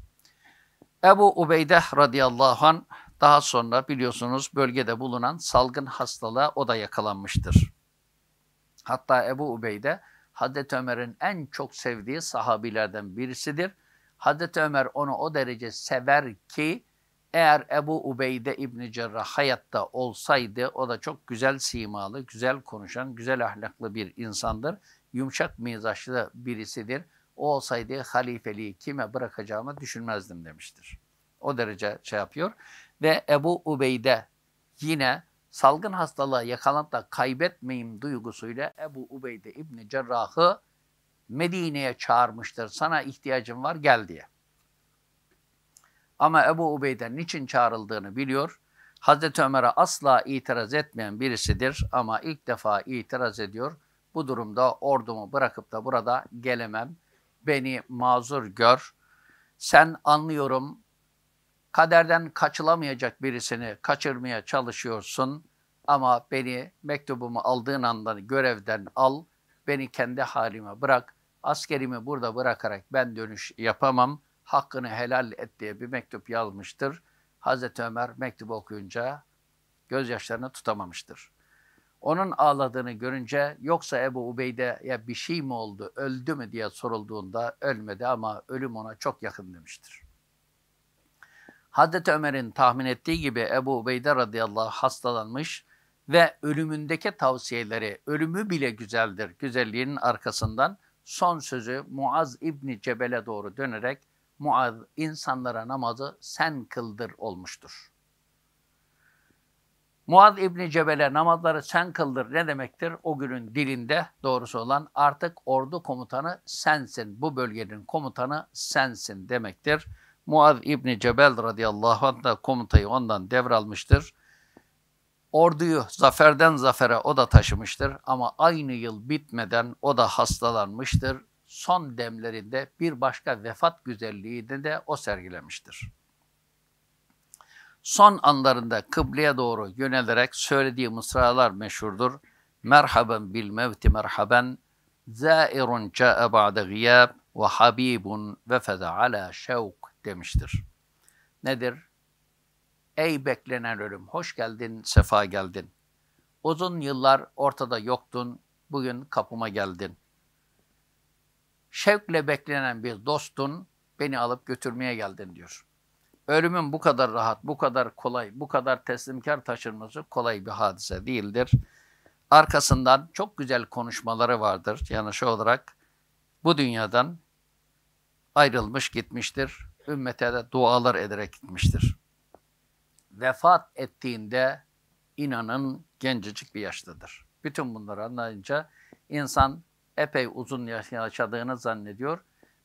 Ebu Ubeyde radıyallahu an daha sonra biliyorsunuz bölgede bulunan salgın hastalığa o da yakalanmıştır. Hatta Ebu Ubeyde Hazreti Ömer'in en çok sevdiği sahabilerden birisidir. Hazreti Ömer onu o derece sever ki eğer Ebu Ubeyde İbni Cerrah hayatta olsaydı o da çok güzel simalı, güzel konuşan, güzel ahlaklı bir insandır. Yumuşak mizaçlı birisidir. O olsaydı halifeliği kime bırakacağımı düşünmezdim demiştir. O derece şey yapıyor. Ve Ebu Ubeyde yine salgın hastalığa yakalanıp da kaybetmeyim duygusuyla Ebu Ubeyde İbni Cerrah'ı Medine'ye çağırmıştır. Sana ihtiyacım var gel diye. Ama Ebu Ubeyde niçin çağrıldığını biliyor. Hazreti Ömer'e asla itiraz etmeyen birisidir ama ilk defa itiraz ediyor. Bu durumda ordumu bırakıp da burada gelemem beni mazur gör. Sen anlıyorum kaderden kaçılamayacak birisini kaçırmaya çalışıyorsun ama beni mektubumu aldığın andan görevden al, beni kendi halime bırak, askerimi burada bırakarak ben dönüş yapamam, hakkını helal et diye bir mektup yazmıştır. Hazreti Ömer mektubu okuyunca gözyaşlarını tutamamıştır. Onun ağladığını görünce yoksa Ebu Ubeyde ya bir şey mi oldu, öldü mü diye sorulduğunda ölmedi ama ölüm ona çok yakın demiştir. Hazreti Ömer'in tahmin ettiği gibi Ebu Ubeyde radıyallahu anh hastalanmış ve ölümündeki tavsiyeleri, ölümü bile güzeldir, güzelliğinin arkasından son sözü Muaz İbni Cebel'e doğru dönerek Muaz insanlara namazı sen kıldır olmuştur. Muaz İbni Cebel'e namazları sen kıldır ne demektir? O günün dilinde doğrusu olan artık ordu komutanı sensin. Bu bölgenin komutanı sensin demektir. Muaz İbni Cebel radıyallahu anh da komutayı ondan devralmıştır. Orduyu zaferden zafere o da taşımıştır ama aynı yıl bitmeden o da hastalanmıştır. Son demlerinde bir başka vefat güzelliğini de o sergilemiştir. Son anlarında kıbleye doğru yönelerek söylediği mısralar meşhurdur. Merhaben bil mevti merhaben, zairun ca'e ba'de gıyab ve habibun ve feda ala şevk demiştir. Nedir? Ey beklenen ölüm, hoş geldin, sefa geldin. Uzun yıllar ortada yoktun, bugün kapıma geldin. Şevkle beklenen bir dostun, beni alıp götürmeye geldin diyor ölümün bu kadar rahat, bu kadar kolay, bu kadar teslimkar taşınması kolay bir hadise değildir. Arkasından çok güzel konuşmaları vardır Yani şu şey olarak. Bu dünyadan ayrılmış gitmiştir. Ümmete de dualar ederek gitmiştir. Vefat ettiğinde inanın gencecik bir yaştadır. Bütün bunları anlayınca insan epey uzun yaşadığını zannediyor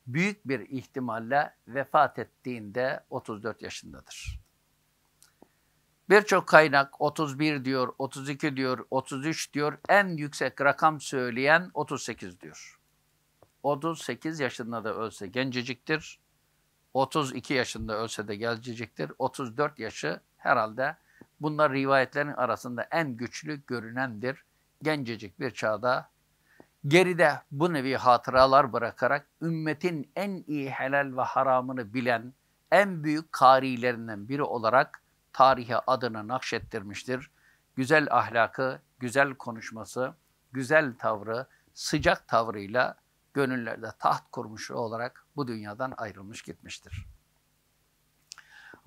büyük bir ihtimalle vefat ettiğinde 34 yaşındadır. Birçok kaynak 31 diyor, 32 diyor, 33 diyor. En yüksek rakam söyleyen 38 diyor. 38 yaşında da ölse genciciktir. 32 yaşında ölse de gelciciktir. 34 yaşı herhalde bunlar rivayetlerin arasında en güçlü görünendir. Gencecik bir çağda geride bu nevi hatıralar bırakarak ümmetin en iyi helal ve haramını bilen en büyük karilerinden biri olarak tarihe adını nakşettirmiştir. Güzel ahlakı, güzel konuşması, güzel tavrı, sıcak tavrıyla gönüllerde taht kurmuş olarak bu dünyadan ayrılmış gitmiştir.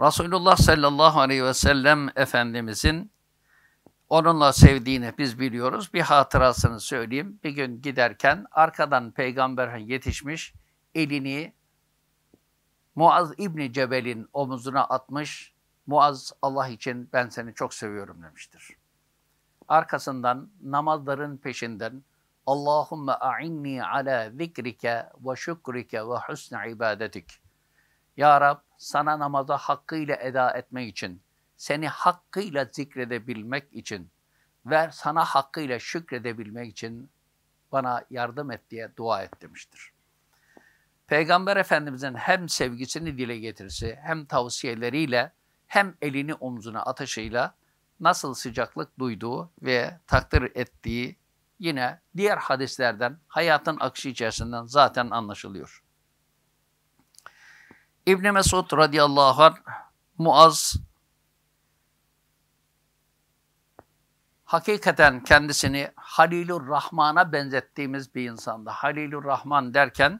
Resulullah sallallahu aleyhi ve sellem Efendimizin onunla sevdiğini biz biliyoruz. Bir hatırasını söyleyeyim. Bir gün giderken arkadan peygamberin yetişmiş elini Muaz İbni Cebel'in omuzuna atmış. Muaz Allah için ben seni çok seviyorum demiştir. Arkasından namazların peşinden Allahümme a'inni ala zikrike ve şükrike ve husne ibadetik. Ya Rab sana namaza hakkıyla eda etmek için seni hakkıyla zikredebilmek için ve sana hakkıyla şükredebilmek için bana yardım et diye dua et demiştir. Peygamber Efendimizin hem sevgisini dile getirisi hem tavsiyeleriyle hem elini omzuna atışıyla nasıl sıcaklık duyduğu ve takdir ettiği yine diğer hadislerden hayatın akışı içerisinden zaten anlaşılıyor. İbn Mesud radıyallahu anh Muaz hakikaten kendisini Halilur Rahman'a benzettiğimiz bir insandı. Halilur Rahman derken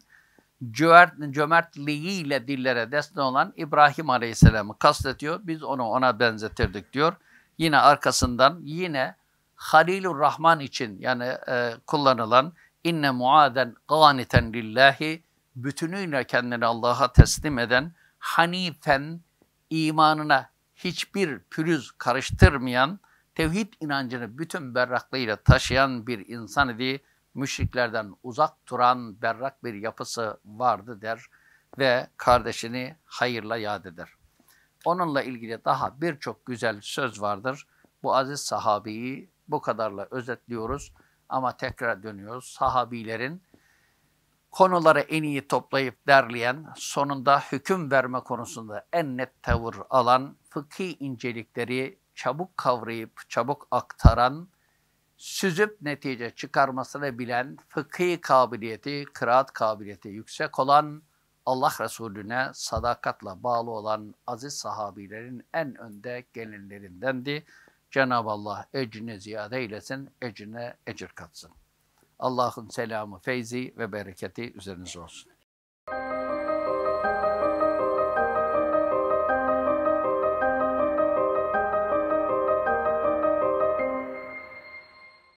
cömert, cömertliğiyle dillere destan olan İbrahim Aleyhisselam'ı kastediyor. Biz onu ona benzetirdik diyor. Yine arkasından yine Halilur Rahman için yani e, kullanılan inne muaden ganiten lillahi bütünüyle kendini Allah'a teslim eden hanifen imanına hiçbir pürüz karıştırmayan tevhid inancını bütün berraklığıyla taşıyan bir insan idi. Müşriklerden uzak duran berrak bir yapısı vardı der ve kardeşini hayırla yad eder. Onunla ilgili daha birçok güzel söz vardır. Bu aziz sahabeyi bu kadarla özetliyoruz ama tekrar dönüyoruz. Sahabilerin konuları en iyi toplayıp derleyen, sonunda hüküm verme konusunda en net tavır alan, fıkhi incelikleri çabuk kavrayıp çabuk aktaran, süzüp netice çıkarmasını bilen, fıkhi kabiliyeti, kıraat kabiliyeti yüksek olan, Allah Resulüne sadakatla bağlı olan aziz sahabilerin en önde gelenlerindendi. Cenab-ı Allah ecrini ziyade eylesin, ecrine ecir katsın. Allah'ın selamı, feyzi ve bereketi üzerinize olsun.